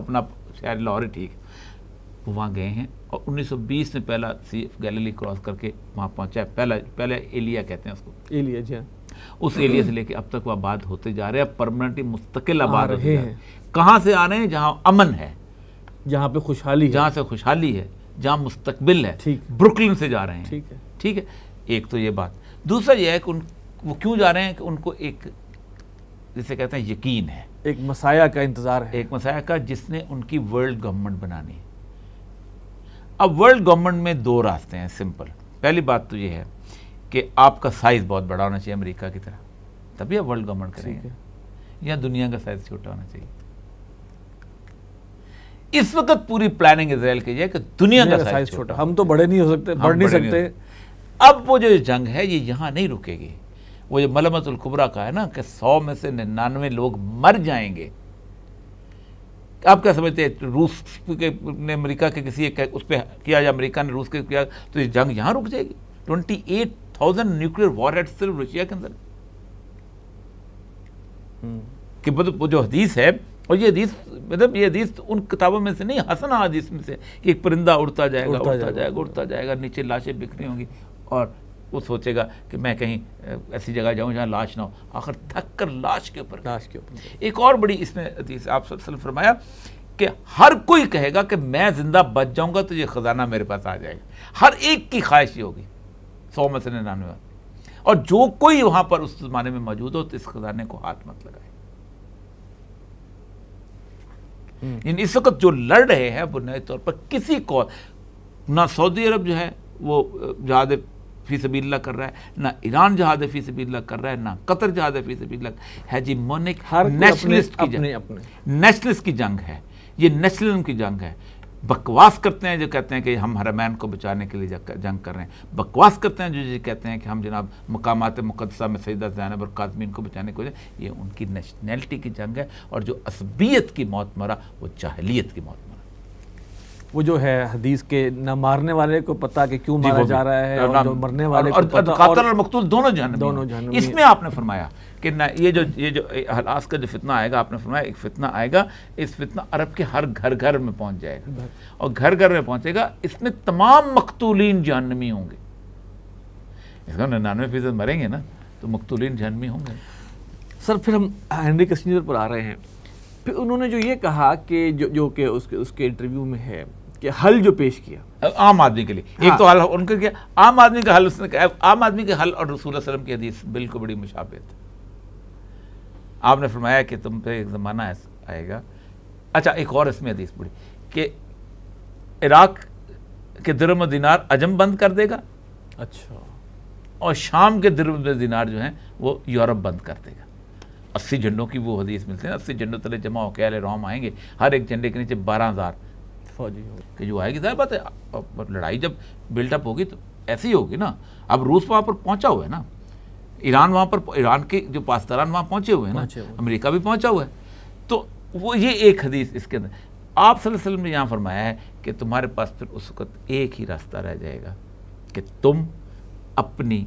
अपना शहर लाहौर ही ठीक वो वहाँ गए हैं और 1920 में पहला सी गैलरी क्रॉस करके वहाँ पहुँचा है पहला पहला एलिया कहते हैं उसको एलिया जी हाँ। उस एलिया से लेके अब तक वो आबाद होते जा रहे हैं परमानेंटली मुस्तकिल आबाद रहे हैं कहाँ से आ रहे हैं जहाँ अमन है जहाँ पे खुशहाली जहाँ से खुशहाली है जहाँ मुस्तकबिल है ठीक ब्रुकलिन से जा रहे हैं ठीक है ठीक है एक तो ये बात दूसरा यह है कि उन वो क्यों जा रहे हैं कि उनको एक जिसे कहते हैं यकीन है एक मसाया का इंतज़ार है एक मसाया का जिसने उनकी वर्ल्ड गवर्नमेंट बनानी अब वर्ल्ड गवर्नमेंट में दो रास्ते हैं सिंपल पहली बात तो ये है कि आपका साइज़ बहुत बड़ा होना चाहिए अमेरिका की तरह तभी आप वर्ल्ड गवर्नमेंट करेंगे या दुनिया का साइज़ छोटा होना चाहिए इस वक्त पूरी प्लानिंग इसराइल की है कि दुनिया का साइज छोटा हम तो बड़े नहीं हो सकते बढ़ नहीं सकते अब वो जो जंग है ये यहां नहीं रुकेगी वो जो मलमतुल कुबरा का है ना कि सौ में से निन्यानवे लोग मर जाएंगे आप क्या समझते हैं तो रूस के ने अमेरिका के किसी एक उस पर किया या अमेरिका ने रूस के किया तो ये जंग यहाँ रुक जाएगी twenty eight thousand nuclear war सिर्फ रशिया के अंदर हम्म। कि मतलब जो हदीस है और ये हदीस मतलब ये हदीस तो उन किताबों में से नहीं हसन हदीस में से कि एक परिंदा उड़ता जाएगा उड़ता, उड़ता जाएगा उड़ता जाएगा नीचे लाशें बिखरी होंगी और वो सोचेगा कि मैं कहीं ऐसी जगह जाऊँ जहाँ लाश ना हो आखिर थक कर लाश के ऊपर लाश के ऊपर एक और बड़ी इसमें आप सब फरमाया कि हर कोई कहेगा कि मैं ज़िंदा बच जाऊँगा तो ये ख़जाना मेरे पास आ जाएगा हर एक की ख्वाहिश ये होगी सौ में से निन्यानवे और जो कोई वहाँ पर उस ज़माने में मौजूद हो तो इस ख़जाने को हाथ मत लगाए हम्म। इस वक्त जो लड़ रहे हैं बुनियादी तौर पर किसी को ना सऊदी अरब जो है वो जहाज फी सबील्ला कर रहा है ना ईरान जहाज फी सबील्ला कर रहा है ना कतर जहाद फी सबील्ला हैजीमोनिक नेशनलिस्ट की जंग नेशनलिस्ट की जंग है ये नेशनलिज्म की जंग है बकवास करते हैं जो कहते हैं कि हम हरमैन को बचाने के लिए जंग कर रहे हैं बकवास करते हैं जो ये कहते हैं कि हम जनाब मकाम मुकदसा में सैदा जैनब और कादमीन को बचाने को ये उनकी नेशनैलिटी की जंग है और जो असबियत की मौत मरा वो जाहलीत की मौत मरा वो जो है हदीस के न मारने वाले को पता कि क्यों मारा जा रहा है और जो मरने वाले और, को पता और, और मकतूल दोनों जहनमी दोनों जहनमी इसमें आपने फरमाया कि ना ये जो ये जो हलास का जो फितना आएगा आपने फरमाया एक फितना आएगा इस फितना अरब के हर घर घर में पहुंच जाएगा और घर घर में पहुंचेगा इसमें तमाम मकतूलिन जहनमी होंगे इसका निन्यानवे फीसद मरेंगे ना तो मकतूलिन जहनमी होंगे सर फिर हम हेनरी कश्मीर पर आ रहे हैं फिर उन्होंने जो ये कहा कि जो जो कि उसके उसके इंटरव्यू में है कि हल जो पेश किया आम आदमी के लिए हाँ। एक तो हल उनके किया आम आदमी का हल उसने कहा आम आदमी के हल और रसूल वसलम की हदीस बिल्कुल बड़ी मुशाबियत आपने फरमाया कि तुम पे एक ज़माना आएगा अच्छा एक और इसमें हदीस पड़ी कि इराक के दरम दिनार अजम बंद कर देगा अच्छा और शाम के दरम दिनार जो हैं वो यूरोप बंद कर देगा अस्सी झंडों की वो हदीस मिलती है अस्सी झंडों तले जमा होकर अले रोम आएंगे हर एक झंडे के नीचे बारह हज़ार फौजी कि जो आएगी सारी बात है लड़ाई जब बिल्टअप होगी तो ऐसी होगी ना अब रूस वहाँ पर पहुँचा हुआ है ना ईरान वहाँ पर ईरान के जो पास्तरान वहाँ पहुँचे हुए हैं ना अमेरिका भी पहुँचा हुआ है तो वो ये एक हदीस इसके अंदर आप सल्लल्लाहु ने यहाँ फरमाया है कि तुम्हारे पास फिर उस वक्त एक ही रास्ता रह जाएगा कि तुम अपनी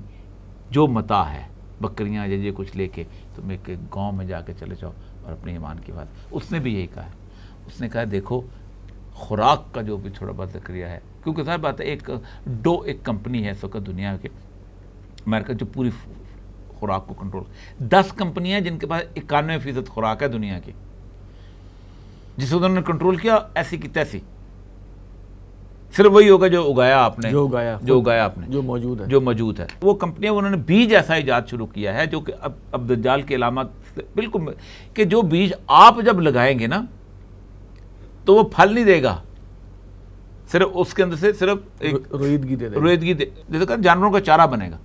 जो मता है बकरियाँ या ये कुछ लेके तुम तो एक गांव में जाके चले जाओ और अपने ईमान की बात उसने भी यही कहा है उसने कहा देखो खुराक का जो भी थोड़ा बहुत जक्रिया है क्योंकि सर बात है एक डो एक कंपनी है इस वक्त दुनिया के अमेरिका जो पूरी खुराक को कंट्रोल दस कंपनियाँ जिनके पास इक्यानवे फीसद खुराक है दुनिया की जिसे उन्होंने कंट्रोल किया ऐसी की तैसी सिर्फ वही होगा जो उगाया आपने जो उगाया जो उगाया आपने जो मौजूद है जो मौजूद है वो कंपनियां उन्होंने बीज ऐसा ईजाद शुरू किया है जो कि अब अब दज्जाल के अलावा बिल्कुल कि जो बीज आप जब लगाएंगे ना तो वो फल नहीं देगा सिर्फ उसके अंदर से सिर्फ एक रोहित दे रोईदगी दे जैसे जानवरों का चारा बनेगा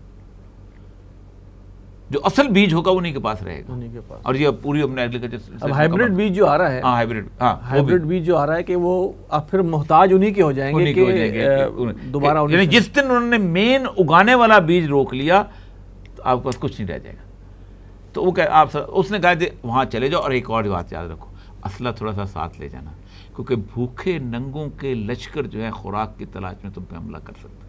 जो असल बीज होगा उन्हीं के पास रहेगा उन्हीं के पास और ये पूरी अपने एग्रीकल्चर अब हाइब्रिड बीज जो आ रहा है हाँ हाइब्रिड हाँ हाइब्रिड बीज जो आ रहा है कि वो अब फिर मोहताज उन्हीं के हो जाएंगे कि दोबारा यानी जिस दिन उन्होंने मेन उगाने वाला बीज रोक लिया तो आपके पास कुछ नहीं रह जाएगा तो वो कह आप उसने कहा कि वहाँ चले जाओ और एक और बात याद रखो असला थोड़ा सा साथ ले जाना क्योंकि भूखे नंगों के लश्कर जो है खुराक की तलाश में तुम तो पे हमला कर सकते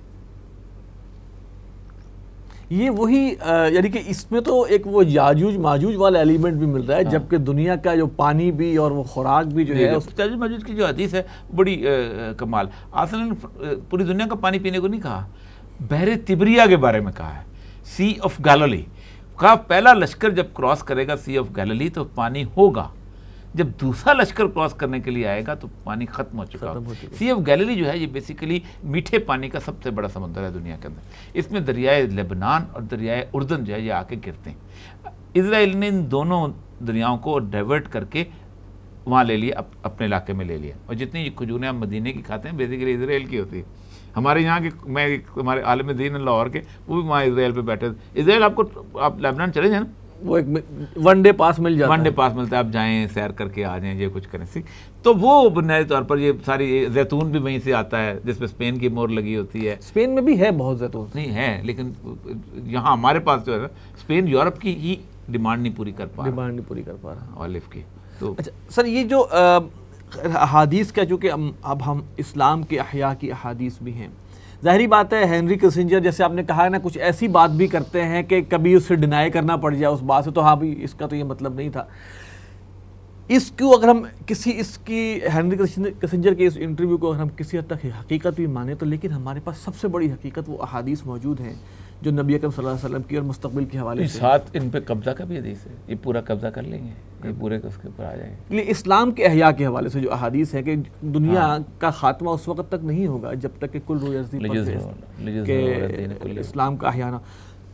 ये वही यानी कि इसमें तो एक वो याजूज माजूज वाला एलिमेंट भी मिल रहा है हाँ। जबकि दुनिया का जो पानी भी और वो खुराक भी जो है उस याजूज माजूज की जो हदीस है बड़ी आ, कमाल आसन पूरी दुनिया का पानी पीने को नहीं कहा बहर तिबरिया के बारे में कहा है सी ऑफ गैलली का पहला लश्कर जब क्रॉस करेगा सी ऑफ गैलली तो पानी होगा जब दूसरा लश्कर क्रॉस करने के लिए आएगा तो पानी खत्म हो चुका सी ऑफ गैलरी जो है ये बेसिकली मीठे पानी का सबसे बड़ा समंदर है दुनिया के अंदर इसमें दरियाए लेबनान और दरियाए उर्दन जो है ये आके गिरते हैं इसराइल ने इन दोनों दरियाओं को डाइवर्ट करके वहाँ ले लिया अप, अपने इलाके में ले लिया और जितनी खजूरें हम मदीने की खाते हैं बेसिकली इसराइल की होती है हमारे यहाँ के मैं हमारे आलम दीन लाहौर के वो भी वहाँ इसराइल पे बैठे थे इसराइल आपको आप लेबनान चले जाए ना वो एक वन डे पास मिल जाता वन डे पास मिलता है आप जाएँ सैर करके आ जाएँ ये कुछ सी तो वो बुनियादी तौर पर ये सारी जैतून भी वहीं से आता है जिसमें स्पेन की मोर लगी होती है स्पेन में भी है बहुत जैतून नहीं है लेकिन यहाँ हमारे पास जो है ना स्पेन यूरोप की ही डिमांड नहीं पूरी कर पा डिमांड नहीं पूरी कर पा रहा ऑलिव की तो अच्छा सर ये जो अहादीस का चूँकि अब हम इस्लाम के अहिया की अहादीस भी हैं ज़ाहरी बात है हेनरी किसिंजर जैसे आपने कहा है ना कुछ ऐसी बात भी करते हैं कि कभी उससे डिनाई करना पड़ जाए उस बात से तो हाँ भाई इसका तो ये मतलब नहीं था इसको अगर हम किसी इसकी हेनरी कसेंजर के इस इंटरव्यू को अगर हम किसी हद तक हकीकत भी माने तो लेकिन हमारे पास सबसे बड़ी हकीकत वो अहादीस मौजूद हैं जो नबी अकम सल्लल्लाहु की और मुस्तबिल के हवाले साथ इन पर कब्जा का भी हदीस है ये पूरा कब्जा कर लेंगे ये पूरे उसके ऊपर आ जाएंगे इस्लाम के अहिया के हवाले से जो अदीस है कि दुनिया हाँ। का खात्मा उस वक्त तक नहीं होगा जब तक कि कुल रोजी इस्लाम का अहियाना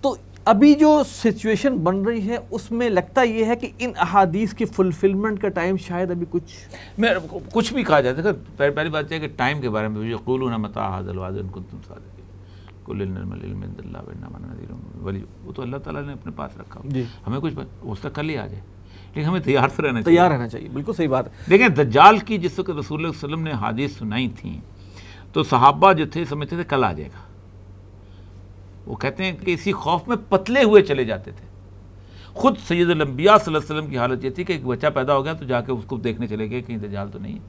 तो अभी जो सिचुएशन बन रही है उसमें लगता यह है कि इन अहादीस की फुलफिलमेंट का टाइम शायद अभी कुछ मैं कुछ भी कहा जाता है पहली बात यह कि टाइम के बारे में मुझे ना मता हाजल वाजन को तुम सादे वो तो अल्लाह ताला ने अपने पास रखा हमें कुछ कल ही आ जाए लेकिन हमें तैयार से तो रहना तैयार रहना चाहिए बिल्कुल सही बात दज्जाल की जिस वक्त ने हादिस सुनाई थी तो सहाबा जो थे समझते थे कल आ जाएगा वो कहते हैं कि इसी खौफ में पतले हुए चले जाते थे खुद सैदम्बिया की हालत ये थी कि एक बच्चा पैदा हो गया तो जाके उसको देखने चले गए कहीं दजाल तो नहीं है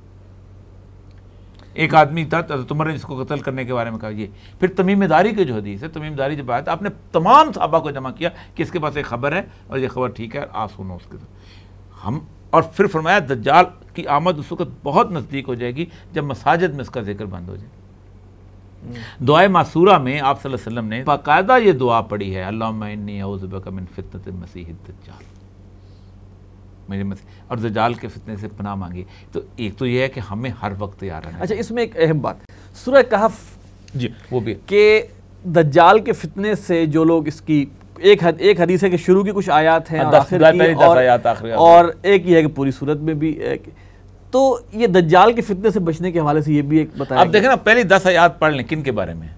एक आदमी था तो ने इसको कत्ल करने के बारे में कहा ये फिर तमीमदारी के जो हदीस है तमीमदारी जब आया था आपने तमाम साहबा को जमा किया कि इसके पास एक खबर है और ये खबर ठीक है आप सुनो उसके साथ हम और फिर फरमाया दज्जाल की आमद उस वक्त बहुत नज़दीक हो जाएगी जब मसाजिद में इसका जिक्र बंद हो जाए हम्म। दुआ मासूरा में आप वसल्लम ने बाकायदा ये दुआ पढ़ी है अल्लाह मिनी हौज़बिन फ़ितत मसीह दज्जाल मेरे मत और दजाल के फितने से पनाह मांगी तो एक तो यह है कि हमें हर वक्त तैयार रहना अच्छा इसमें एक अहम बात सुरह कहफ जी वो भी कि दज्जाल के फितने से जो लोग इसकी एक हद, एक हदीस है कि शुरू की कुछ आयात हैं हाँ, और और, और एक ये है कि पूरी सूरत में भी एक, तो ये दज्जाल के फितने से बचने के हवाले से ये भी एक बताया आप देखें ना पहली दस आयात पढ़ लें किन के बारे में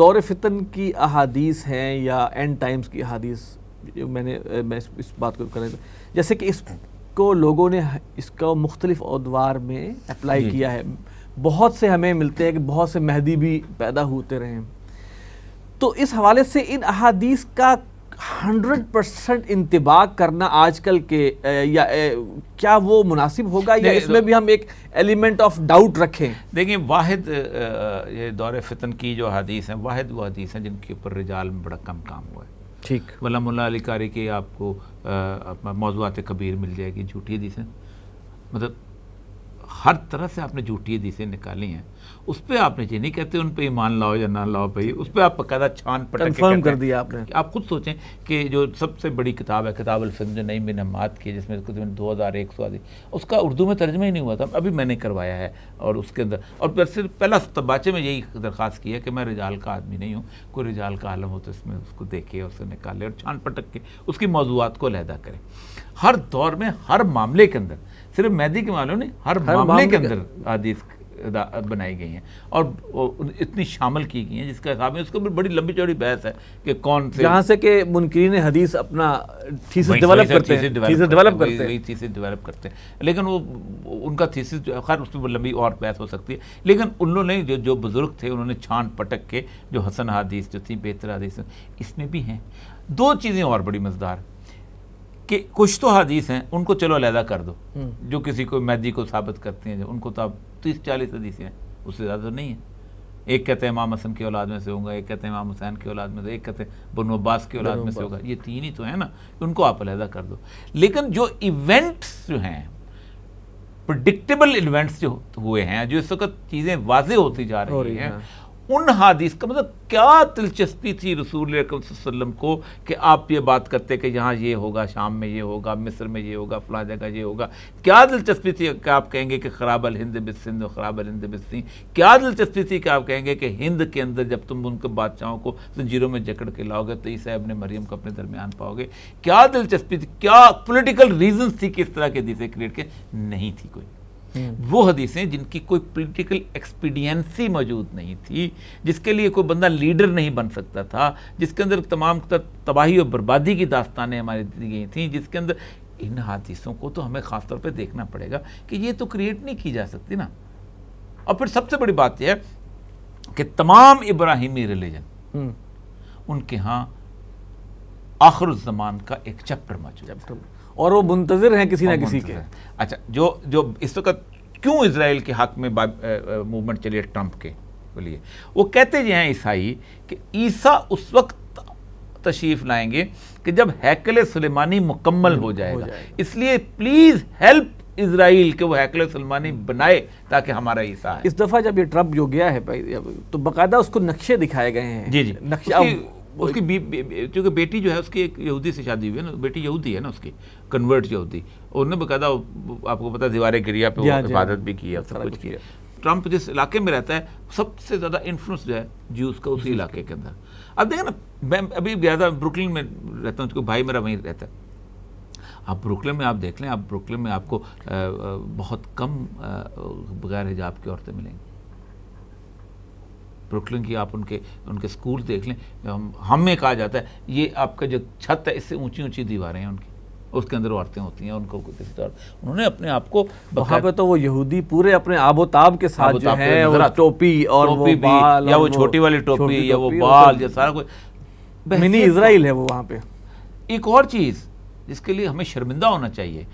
दौर फितन की अहादीस हैं या एंड टाइम्स की अहादीस मैंने मैं इस, बात को करें जैसे कि इसको लोगों ने इसका मुख्तलिफ अदवार में अप्लाई किया है बहुत से हमें मिलते हैं कि बहुत से मेहदी भी पैदा होते रहे तो इस हवाले से इन अहादीस का हंड्रेड परसेंट इंतबाक करना आजकल के या ए, क्या वो मुनासिब होगा या इसमें भी हम एक एलिमेंट ऑफ डाउट रखें देखिए वाहिद ये दौरे फितन की जो हदीस हैं वाहिद वो हदीस हैं जिनके ऊपर रिजाल में बड़ा कम काम हुआ है ठीक वला मुला अली कारी की आपको मौजूद कबीर मिल जाएगी झूठी हदीसें मतलब हर तरह से आपने झूठी हदीसें निकाली हैं उस पर आप नीचे नहीं कहते उन पर ईमान लाओ या ना लाओ भाई उस पर आप पकादा छान पटक कर दिया आपने आप खुद सोचें कि जो सबसे बड़ी किताब है किताब अलफिल्म जो नई मैंने मात की जिसमें दो हज़ार एक सौ आदि उसका उर्दू में तर्जमा ही नहीं हुआ था अभी मैंने करवाया है और उसके अंदर और फिर सिर्फ पहला तबाचे में यही दरख्वास्त की है कि मैं रिजाल का आदमी नहीं हूँ कोई रिजाल का आलम हो तो इसमें उसको देखे उसे निकाले और छान पटक के उसकी मौजूद को अलहदा करें हर दौर में हर मामले के अंदर सिर्फ मैदी के मामले नहीं हर, मामले के अंदर आदि बनाई गई हैं और इतनी शामिल की गई हैं जिसका हिसाब है उसको ऊपर बड़ी लंबी चौड़ी बहस है कि कौन से यहाँ से कि मुनकरीन हदीस अपना थीसिस डेवलप करते हैं थीसिस डेवलप करते हैं थीसिस डेवलप करते हैं लेकिन वो उनका थीसिस जो खैर उसमें लंबी और बहस हो सकती है लेकिन उन्होंने जो जो बुज़ुर्ग थे उन्होंने छान पटक के जो हसन हदीस जो थी बेहतर हदीस इसमें भी हैं दो चीज़ें और बड़ी मज़ेदार कि कुछ तो हदीस हैं उनको चलो अलहदा कर दो हम्म। जो किसी को मैदी को साबित करती हैं उनको तो आप तीस चालीस हदीसें हैं उससे ज़्यादा नहीं है एक कहते हैं इमाम हसन की औलाद में से होगा एक कहते हैं इमाम हुसैन की औलाद में से एक कहते हैं बन अब्बास की औलाद में से होगा ये तीन ही तो है ना उनको आप अलहदा कर दो लेकिन जो इवेंट्स जो हैं प्रडिक्टेबल इवेंट्स जो हुए हैं जो इस वक्त चीज़ें वाजे होती जा रही हैं उन हादिस का मतलब क्या दिलचस्पी थी रसूल वसल्लम को कि आप ये बात करते कि यहाँ ये होगा शाम में ये होगा मिस्र में ये होगा फला जगह ये होगा क्या दिलचस्पी थी कि आप कहेंगे कि खराब अल हिंद बिस सिंध खराब अल हिंद बिस सिंह क्या दिलचस्पी थी कि आप कहेंगे कि हिंद के अंदर जब तुम उनके बादशाहों को जंजीरों में जकड़ के लाओगे तो ईसा अपने मरियम को अपने दरमियान पाओगे क्या दिलचस्पी थी क्या पोलिटिकल रीजन थी कि इस तरह के दिशे क्रिएट के नहीं थी कोई हम्म। वो हदीसें जिनकी कोई पॉलिटिकल एक्सपीडियंसी मौजूद नहीं थी जिसके लिए कोई बंदा लीडर नहीं बन सकता था जिसके अंदर तमाम तबाही और बर्बादी की दास्तानें हमारी दी गई थी जिसके अंदर इन हादिसों को तो हमें ख़ासतौर पर देखना पड़ेगा कि ये तो क्रिएट नहीं की जा सकती ना और फिर सबसे बड़ी बात यह है कि तमाम इब्राहिमी रिलीजन हम्म। उनके यहाँ आखिर जमान का एक चैप्टर मौजूद है और वो मुंतजर हैं किसी ना किसी के अच्छा जो जो इस वक्त क्यों इसराइल के हक में मूवमेंट चली है ट्रंप के लिए वो कहते जो हैं ईसाई कि ईसा उस वक्त तशरीफ लाएंगे कि जब हैकल सलेमानी मुकम्मल हो जाएगा, जाएगा। इसलिए प्लीज़ हेल्प इसराइल के वो हैकल सलमानी बनाए ताकि हमारा ईसा इस दफ़ा जब ये ट्रंप जो गया है तो बकायदा उसको नक्शे दिखाए गए हैं जी जी नक्शा उसकी बी, बी, क्योंकि बेटी जो है उसकी एक यहूदी से शादी हुई है ना बेटी यहूदी है ना उसकी कन्वर्ट यहूदी उन्होंने बकायदा आपको पता दीवारें गिरिया पे हाँ, इबादत हाँ। भी की है सब कुछ किया ट्रंप जिस इलाके में रहता है सबसे ज़्यादा इन्फ्लुंस जो है जी का उसी इलाके के अंदर अब देखें ना मैं अभी ज़्यादा ब्रुकलिन में रहता हूँ क्योंकि तो भाई मेरा वहीं रहता है आप ब्रुकलिन में आप देख लें आप ब्रुकलिन में आपको बहुत कम बगैर हिजाब की औरतें मिलेंगी ब्रुकलिन की आप उनके उनके स्कूल देख लें हम में कहा जाता है ये आपका जो छत है इससे ऊंची ऊंची दीवारें हैं उनकी उसके अंदर औरतें होती हैं उनको किसी उन्होंने अपने आप को वहाँ पे तो वो यहूदी पूरे अपने आबोताब के साथ जो है वो टोपी और टोपी वो बाल या वो छोटी वाली टोपी या वो बाल मतलब या सारा कुछ मिनी इसराइल है वो वहाँ पे एक और चीज़ जिसके लिए हमें शर्मिंदा होना चाहिए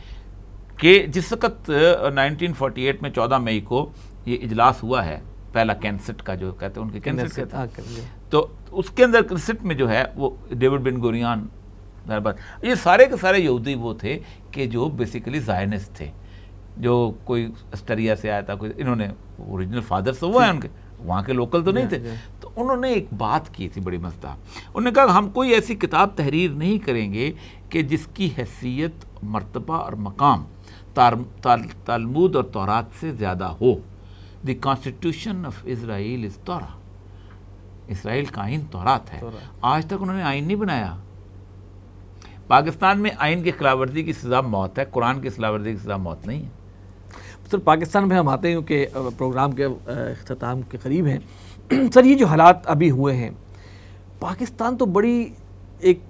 कि जिस वक्त 1948 में 14 मई को ये इजलास हुआ है पहला कैंसट का जो कहते हैं उनके के था हाँ, तो उसके अंदर कैंसिट में जो है वो डेविड बिन गुरियान ये सारे के सारे यहूदी वो थे कि जो बेसिकली जायनिस्ट थे जो कोई अस्टरिया से आया था कोई इन्होंने ओरिजिनल फादर्स तो वो हैं उनके वहाँ के लोकल तो नहीं थे तो उन्होंने एक बात की थी बड़ी मजदा उन्होंने कहा हम कोई ऐसी किताब तहरीर नहीं करेंगे कि जिसकी हैसियत मरतबा और मकाम तालमूद और तौरात से ज़्यादा हो The constitution of Israel is Torah. Israel का आइन तोरात है आज तक उन्होंने आइन नहीं बनाया पाकिस्तान में आइन की खिलाफवर्जी की सज़ा मौत है कुरान की खिलाफवर्जी की सज़ा मौत नहीं है सर पाकिस्तान में हम आते हैं कि प्रोग्राम के अख्ताम के करीब हैं सर ये जो हालात अभी हुए हैं पाकिस्तान तो बड़ी एक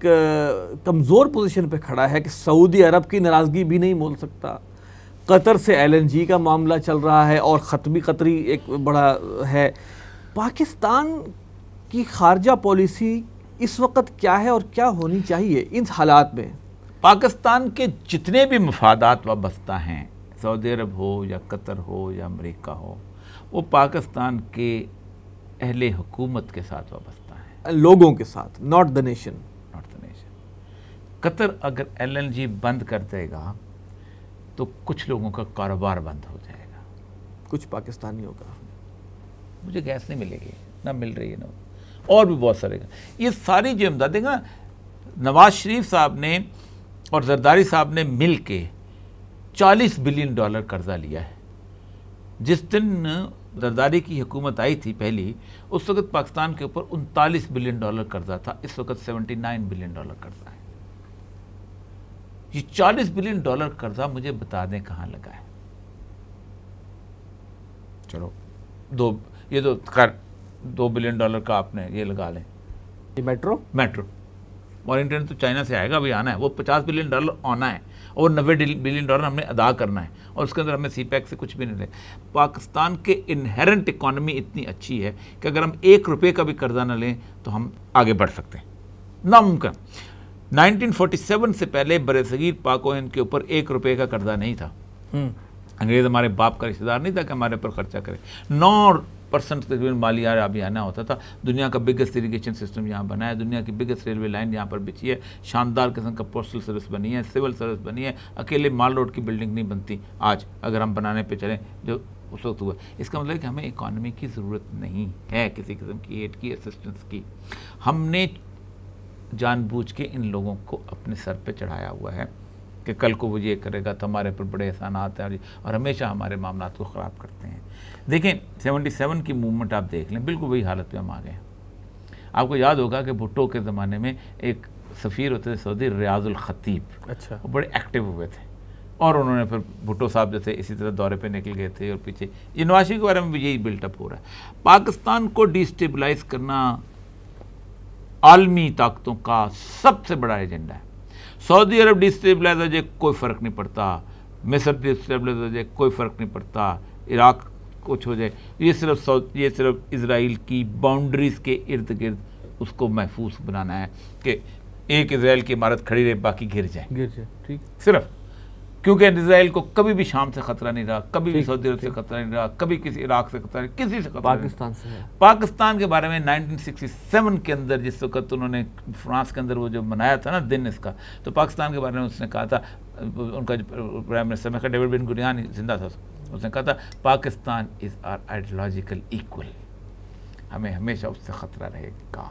कमज़ोर पोजीशन पे खड़ा है कि सऊदी अरब की नाराज़गी भी नहीं मोल सकता कतर से एलएनजी का मामला चल रहा है और ख़तमी कतरी एक बड़ा है पाकिस्तान की खारजा पॉलिसी इस वक्त क्या है और क्या होनी चाहिए इन हालात में पाकिस्तान के जितने भी मफादात वाबस्ता हैं सऊदी अरब हो या कतर हो या अमेरिका हो वो पाकिस्तान के अहल हुकूमत के साथ वाबस्ता हैं लोगों के साथ not the nation not the nation Qatar अगर एलएनजी बंद कर देगा तो कुछ लोगों का कारोबार बंद हो जाएगा कुछ पाकिस्तानियों का मुझे गैस नहीं मिलेगी ना मिल रही है ना और भी बहुत सारे ये सारी जो इमदादें ना नवाज शरीफ साहब ने और जरदारी साहब ने मिल के चालीस बिलियन डॉलर कर्जा लिया है जिस दिन जरदारी की हुकूमत आई थी पहली उस वक्त पाकिस्तान के ऊपर उनतालीस बिलियन डॉलर कर्जा था इस वक्त सेवेंटी नाइन बिलियन डॉलर कर्जा है ये 40 बिलियन डॉलर कर्जा मुझे बता दें कहाँ लगा है चलो दो ये तो कर दो बिलियन डॉलर का आपने ये लगा लें ये मेट्रो मेट्रो और इंटरनेट तो चाइना से आएगा भी आना है वो पचास बिलियन डॉलर आना है और नब्बे बिलियन डॉलर हमने अदा करना है और उसके अंदर हमें सी पैक से कुछ भी नहीं ले पाकिस्तान के इनहेरेंट इकोनॉमी इतनी अच्छी है कि अगर हम एक रुपये का भी कर्जा ना लें तो हम आगे बढ़ सकते हैं नामुमकिन 1947 से पहले बरसगीर पाको इनके ऊपर एक रुपए का कर्जा नहीं था हम्म। अंग्रेज हमारे बाप का रिश्तेदार नहीं था कि हमारे ऊपर खर्चा करें नौ परसेंट तकरीबन अभी आना होता था दुनिया का बिगेस्ट इरीगेशन सिस्टम यहाँ बना है दुनिया की बिगेस्ट रेलवे लाइन यहाँ पर बिछी है शानदार किस्म का पोस्टल सर्विस बनी है सिविल सर्विस बनी है अकेले माल रोड की बिल्डिंग नहीं बनती आज अगर हम बनाने पर चलें जो उस वक्त हुआ इसका मतलब है कि हमें इकॉनमी की ज़रूरत नहीं है किसी किस्म की एड की असिस्टेंस की हमने जानबूझ के इन लोगों को अपने सर पे चढ़ाया हुआ है कि कल को वो ये करेगा तो हमारे पर बड़े एहसान आते हैं और हमेशा हमारे मामला को ख़राब करते हैं देखें 77 की मूवमेंट आप देख लें बिल्कुल वही हालत में हम आ गए हैं आपको याद होगा कि भुट्टो के ज़माने में एक सफ़ीर होते थे सऊदी रियाजुल ख़तीब अच्छा वो बड़े एक्टिव हुए थे और उन्होंने फिर भुट्टो साहब जैसे इसी तरह दौरे पे निकल गए थे और पीछे ये नवाशी के बारे में भी यही बिल्टअप हो रहा है पाकिस्तान को डिस्टेबलाइज करना आलमी ताकतों का सबसे बड़ा एजेंडा है सऊदी अरब डिस्टेबलाइज हो जाए कोई फ़र्क नहीं पड़ता मिसर डिस्टेबलाइज हो जाए कोई फ़र्क नहीं पड़ता इराक कुछ हो जाए ये सिर्फ ये सिर्फ इसराइल की बाउंड्रीज़ के इर्द गिर्द उसको महफूज बनाना है कि एक इसराइल की इमारत खड़ी रहे बाकी गिर जाए गिर जाए ठीक सिर्फ क्योंकि इसराइल को कभी भी शाम से खतरा नहीं रहा कभी भी सऊदी अरब से खतरा नहीं रहा कभी किसी इराक से खतरा नहीं किसी से खतरा पाकिस्तान से पाकिस्तान के बारे में 1967 के अंदर जिस वक्त उन्होंने फ्रांस के अंदर वो जो मनाया था ना दिन इसका तो पाकिस्तान के बारे में उसने कहा था उनका प्राइम मिनिस्टर में डेविड बिन गुरियान जिंदा था उसने कहा था Pakistan is our ideological equal हमें हमेशा उससे ख़तरा रहेगा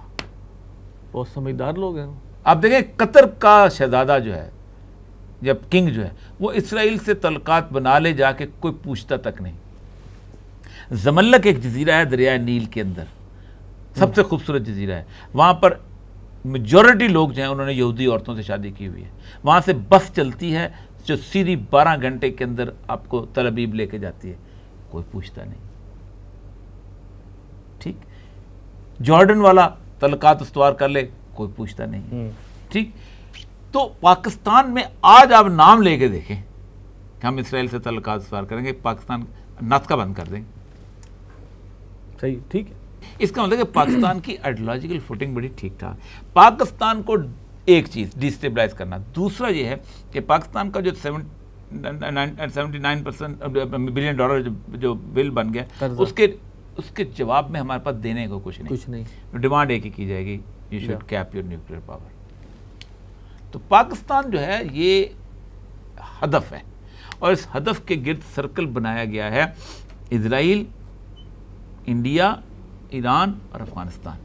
बहुत समझदार लोग हैं आप देखें कतर का शहजादा जो है जब किंग जो है वो इसराइल से तलक़ात बना ले जाके कोई पूछता तक नहीं जमल्लक एक जजीरा है दरिया नील के अंदर सबसे हम्म। खूबसूरत जजीरा है वहाँ पर मेजोरिटी लोग जो हैं उन्होंने यहूदी औरतों से शादी की हुई है वहाँ से बस चलती है जो सीधी बारह घंटे के अंदर आपको तलबीब लेके जाती है कोई पूछता नहीं ठीक जॉर्डन वाला तलकात उसवार कर ले कोई पूछता नहीं हम्म। ठीक तो पाकिस्तान में आज आप नाम लेके देखें कि हम इसराइल से तल्लक दुशार करेंगे पाकिस्तान नातका बंद कर देंगे सही ठीक है इसका मतलब कि पाकिस्तान की आइडियोलॉजिकल फुटिंग बड़ी ठीक ठाक पाकिस्तान को एक चीज़ डिस्टेबलाइज करना दूसरा यह है कि पाकिस्तान का जो seven seventy nine percent billion dollar जो, जो बिल बन गया उसके उसके जवाब में हमारे पास देने को कुछ नहीं कुछ नहीं डिमांड एक ही की जाएगी you should cap your nuclear power तो पाकिस्तान जो है ये हदफ है और इस हदफ के गिरद सर्कल बनाया गया है इसराइल इंडिया ईरान और अफगानिस्तान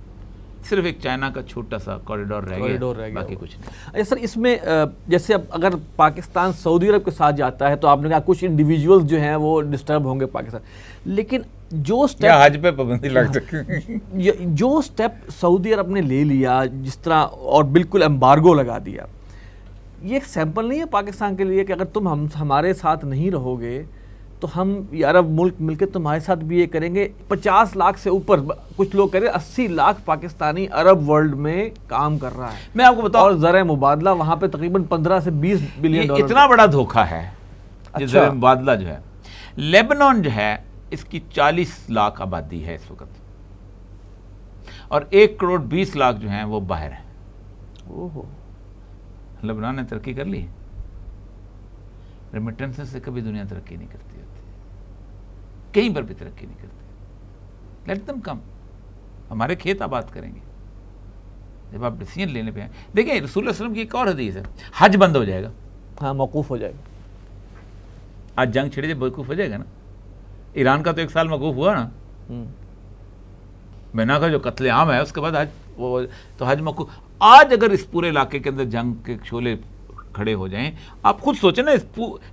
सिर्फ एक चाइना का छोटा सा कॉरिडोर रह कॉरिडोर रह गया बाकी कुछ नहीं अरे अच्छा सर इसमें जैसे अब अगर पाकिस्तान सऊदी अरब के साथ जाता है तो आपने कहा कुछ इंडिविजुअल्स जो हैं वो डिस्टर्ब होंगे पाकिस्तान लेकिन जो स्टेप हज पे पाबंदी लग हाँ। सकती जो स्टेप सऊदी अरब ने ले लिया जिस तरह और बिल्कुल एम्बार्गो लगा दिया ये एक सैंपल नहीं है पाकिस्तान के लिए कि अगर तुम हम हमारे साथ नहीं रहोगे तो हम अरब मुल्क मिलकर तुम्हारे साथ भी ये करेंगे पचास लाख से ऊपर कुछ लोग करें अस्सी लाख पाकिस्तानी अरब वर्ल्ड में काम कर रहा है मैं आपको बताऊं और जरा मुबादला वहाँ पे तकरीबन पंद्रह से बीस बिलियन डॉलर इतना बड़ा धोखा है अच्छा। मुबादला जो है लेबनान जो है इसकी चालीस लाख आबादी है इस वक्त और एक करोड़ बीस लाख जो है वो बाहर है ओहो लबनान मतलब ने तरक्की कर ली रेमिटेंस से कभी दुनिया तरक्की नहीं करती होती कहीं पर भी तरक्की नहीं करती लेट दम कम हमारे खेत आबाद करेंगे जब आप डिसीजन लेने पे आए देखिए रसूल वसलम की एक और हदीस है हज बंद हो जाएगा हाँ मौकूफ़ हो जाएगा आज जंग छिड़े जब मौकूफ़ हो जाएगा ना ईरान का तो एक साल मौकूफ़ हुआ ना हम्म। मैना का जो कत्ले आम है उसके बाद हज वो तो हज मौकूफ आज अगर इस पूरे इलाके के अंदर जंग के छोले खड़े हो जाएं आप खुद सोचें ना इस,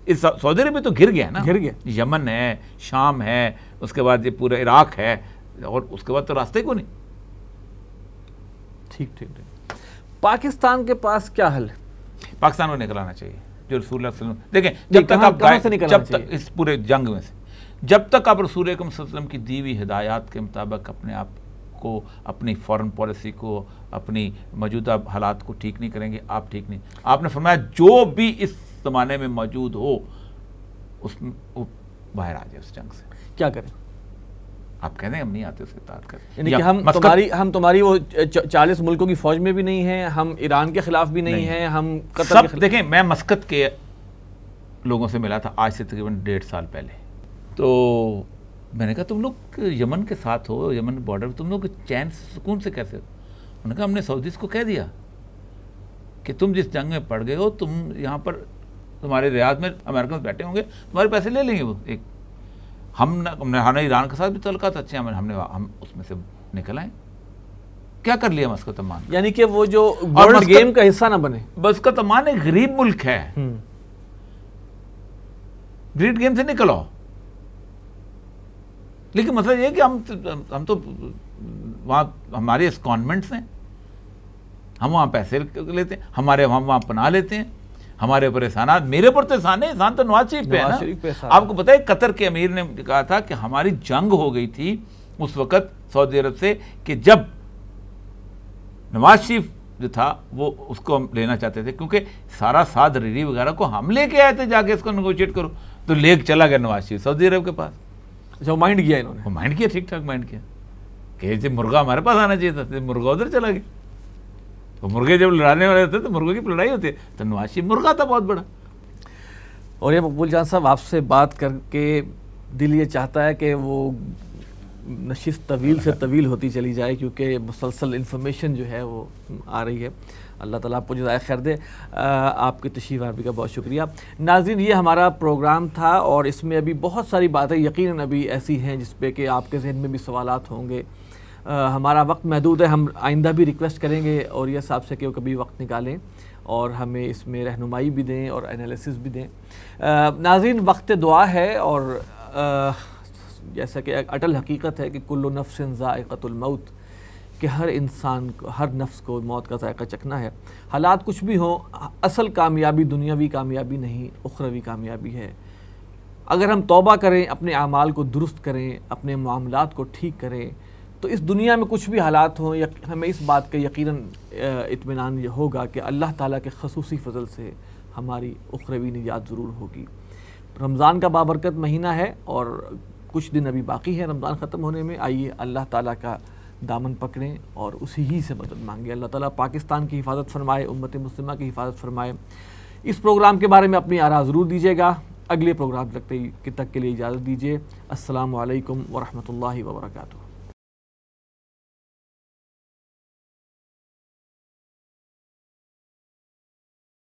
इस सऊदी अरबिया तो घिर गया ना घिर गया यमन है शाम है उसके बाद ये पूरा इराक है और उसके बाद तो रास्ते को नहीं ठीक ठीक ठीक पाकिस्तान के पास क्या हल है पाकिस्तान को निकलाना चाहिए जो रसूल देखें जब तक आप जब तक इस पूरे जंग में से जब तक आप रसूल की दीवी हिदायत के मुताबिक अपने आप को अपनी फॉरेन पॉलिसी को अपनी मौजूदा हालात को ठीक नहीं करेंगे आप ठीक नहीं आपने फरमाया जो भी इस ज़माने में मौजूद हो उस बाहर आ जाए उस जंग से क्या करें आप कह रहे हैं हम नहीं आते उसके ताद कर हम तुम्हारी हम तुम्हारी वो चालीस मुल्कों की फौज में भी नहीं है हम ईरान के खिलाफ भी नहीं, नहीं। है हम कतर सब देखें मैं मस्कत के लोगों से मिला था आज से तकरीबन डेढ़ साल पहले तो मैंने कहा तुम लोग यमन के साथ हो यमन बॉर्डर तुम लोग चैन सुकून से कैसे हो उन्होंने कहा हमने सऊदीज को कह दिया कि तुम जिस जंग में पड़ गए हो तुम यहाँ पर तुम्हारे रियाज में अमेरिकन बैठे होंगे तुम्हारे पैसे ले लेंगे वो एक हम हमने हमने ईरान के साथ भी तो था अच्छे हमने, हमने हम उसमें से निकल आए क्या कर लिया मस्कत अमान यानी कि वो जो वर्ल्ड गेम का हिस्सा ना बने मस्कत अमान एक गरीब मुल्क है ग्रीड गेम हम्म। से निकलो लेकिन मसला मतलब ये कि हम तो, हम तो वहाँ हमारे कॉन्वेंट्स हैं हम वहाँ पैसे लेते हैं हमारे हम वहाँ पना लेते हैं हमारे ऊपर एहसाना मेरे ऊपर तो एहसान है एहसान तो नवाज शरीफ पे है आपको पता है कतर के अमीर ने कहा था कि हमारी जंग हो गई थी उस वक़्त सऊदी अरब से कि जब नवाज शरीफ जो था वो उसको हम लेना चाहते थे क्योंकि सारा साध रेडी वगैरह को हम लेके आए थे जाके इसको नगोशिएट करो तो लेक चला गया नवाज शरीफ सऊदी अरब के पास अच्छा वो माइंड किया इन्होंने वो माइंड किया ठीक ठाक माइंड किया कि जब मुर्गा हमारे पास आना चाहिए था तो मुर्गा उधर चला गया तो मुर्गे जब लड़ाने वाले होते तो मुर्गे की लड़ाई होती है तो नवाशी मुर्गा था बहुत बड़ा और ये मकबूल जान साहब आपसे बात करके दिल ये चाहता है कि वो नशिश तवील से तवील होती चली जाए क्योंकि मुसलसल इन्फॉर्मेशन जो है वो आ रही है अल्लाह ताला आपको जजाय खैर दे आपकी तशीफ आरबी का बहुत शुक्रिया नाजिन ये हमारा प्रोग्राम था और इसमें अभी बहुत सारी बातें यकीन अभी ऐसी हैं जिस पे कि आपके जहन में भी सवाल होंगे आ, हमारा वक्त महदूद है हम आइंदा भी रिक्वेस्ट करेंगे और यह साहब से कि वो कभी वक्त निकालें और हमें इसमें रहनुमाई भी दें और एनालिसिस भी दें नाजिन वक्त दुआ है और आ, जैसा कि अटल हकीकत है कि कुल्लो नफ्स ज़ायक़तुलमौत कि हर इंसान को हर नफ्स को मौत का जायका चखना है हालात कुछ भी हों असल कामयाबी दुनियावी कामयाबी नहीं उखरवी कामयाबी है अगर हम तोबा करें अपने अमाल को दुरुस्त करें अपने मामला को ठीक करें तो इस दुनिया में कुछ भी हालात हों हमें इस बात का यकीन इतमान ये होगा कि अल्लाह ताला के खसूसी फजल से हमारी उखरवी निजात ज़रूर होगी रमज़ान का बाबरकत महीना है और कुछ दिन अभी बाकी है रमज़ान ख़त्म होने में आइए अल्लाह ताला का दामन पकड़ें और उसी ही से मदद मांगे अल्लाह ताला पाकिस्तान की हिफाजत फरमाए उम्मत मुस्लिम की हिफाजत फरमाए इस प्रोग्राम के बारे में अपनी आरा ज़रूर दीजिएगा अगले प्रोग्राम तक के तक के लिए इजाज़त दीजिए असलकम वरहमल वर्का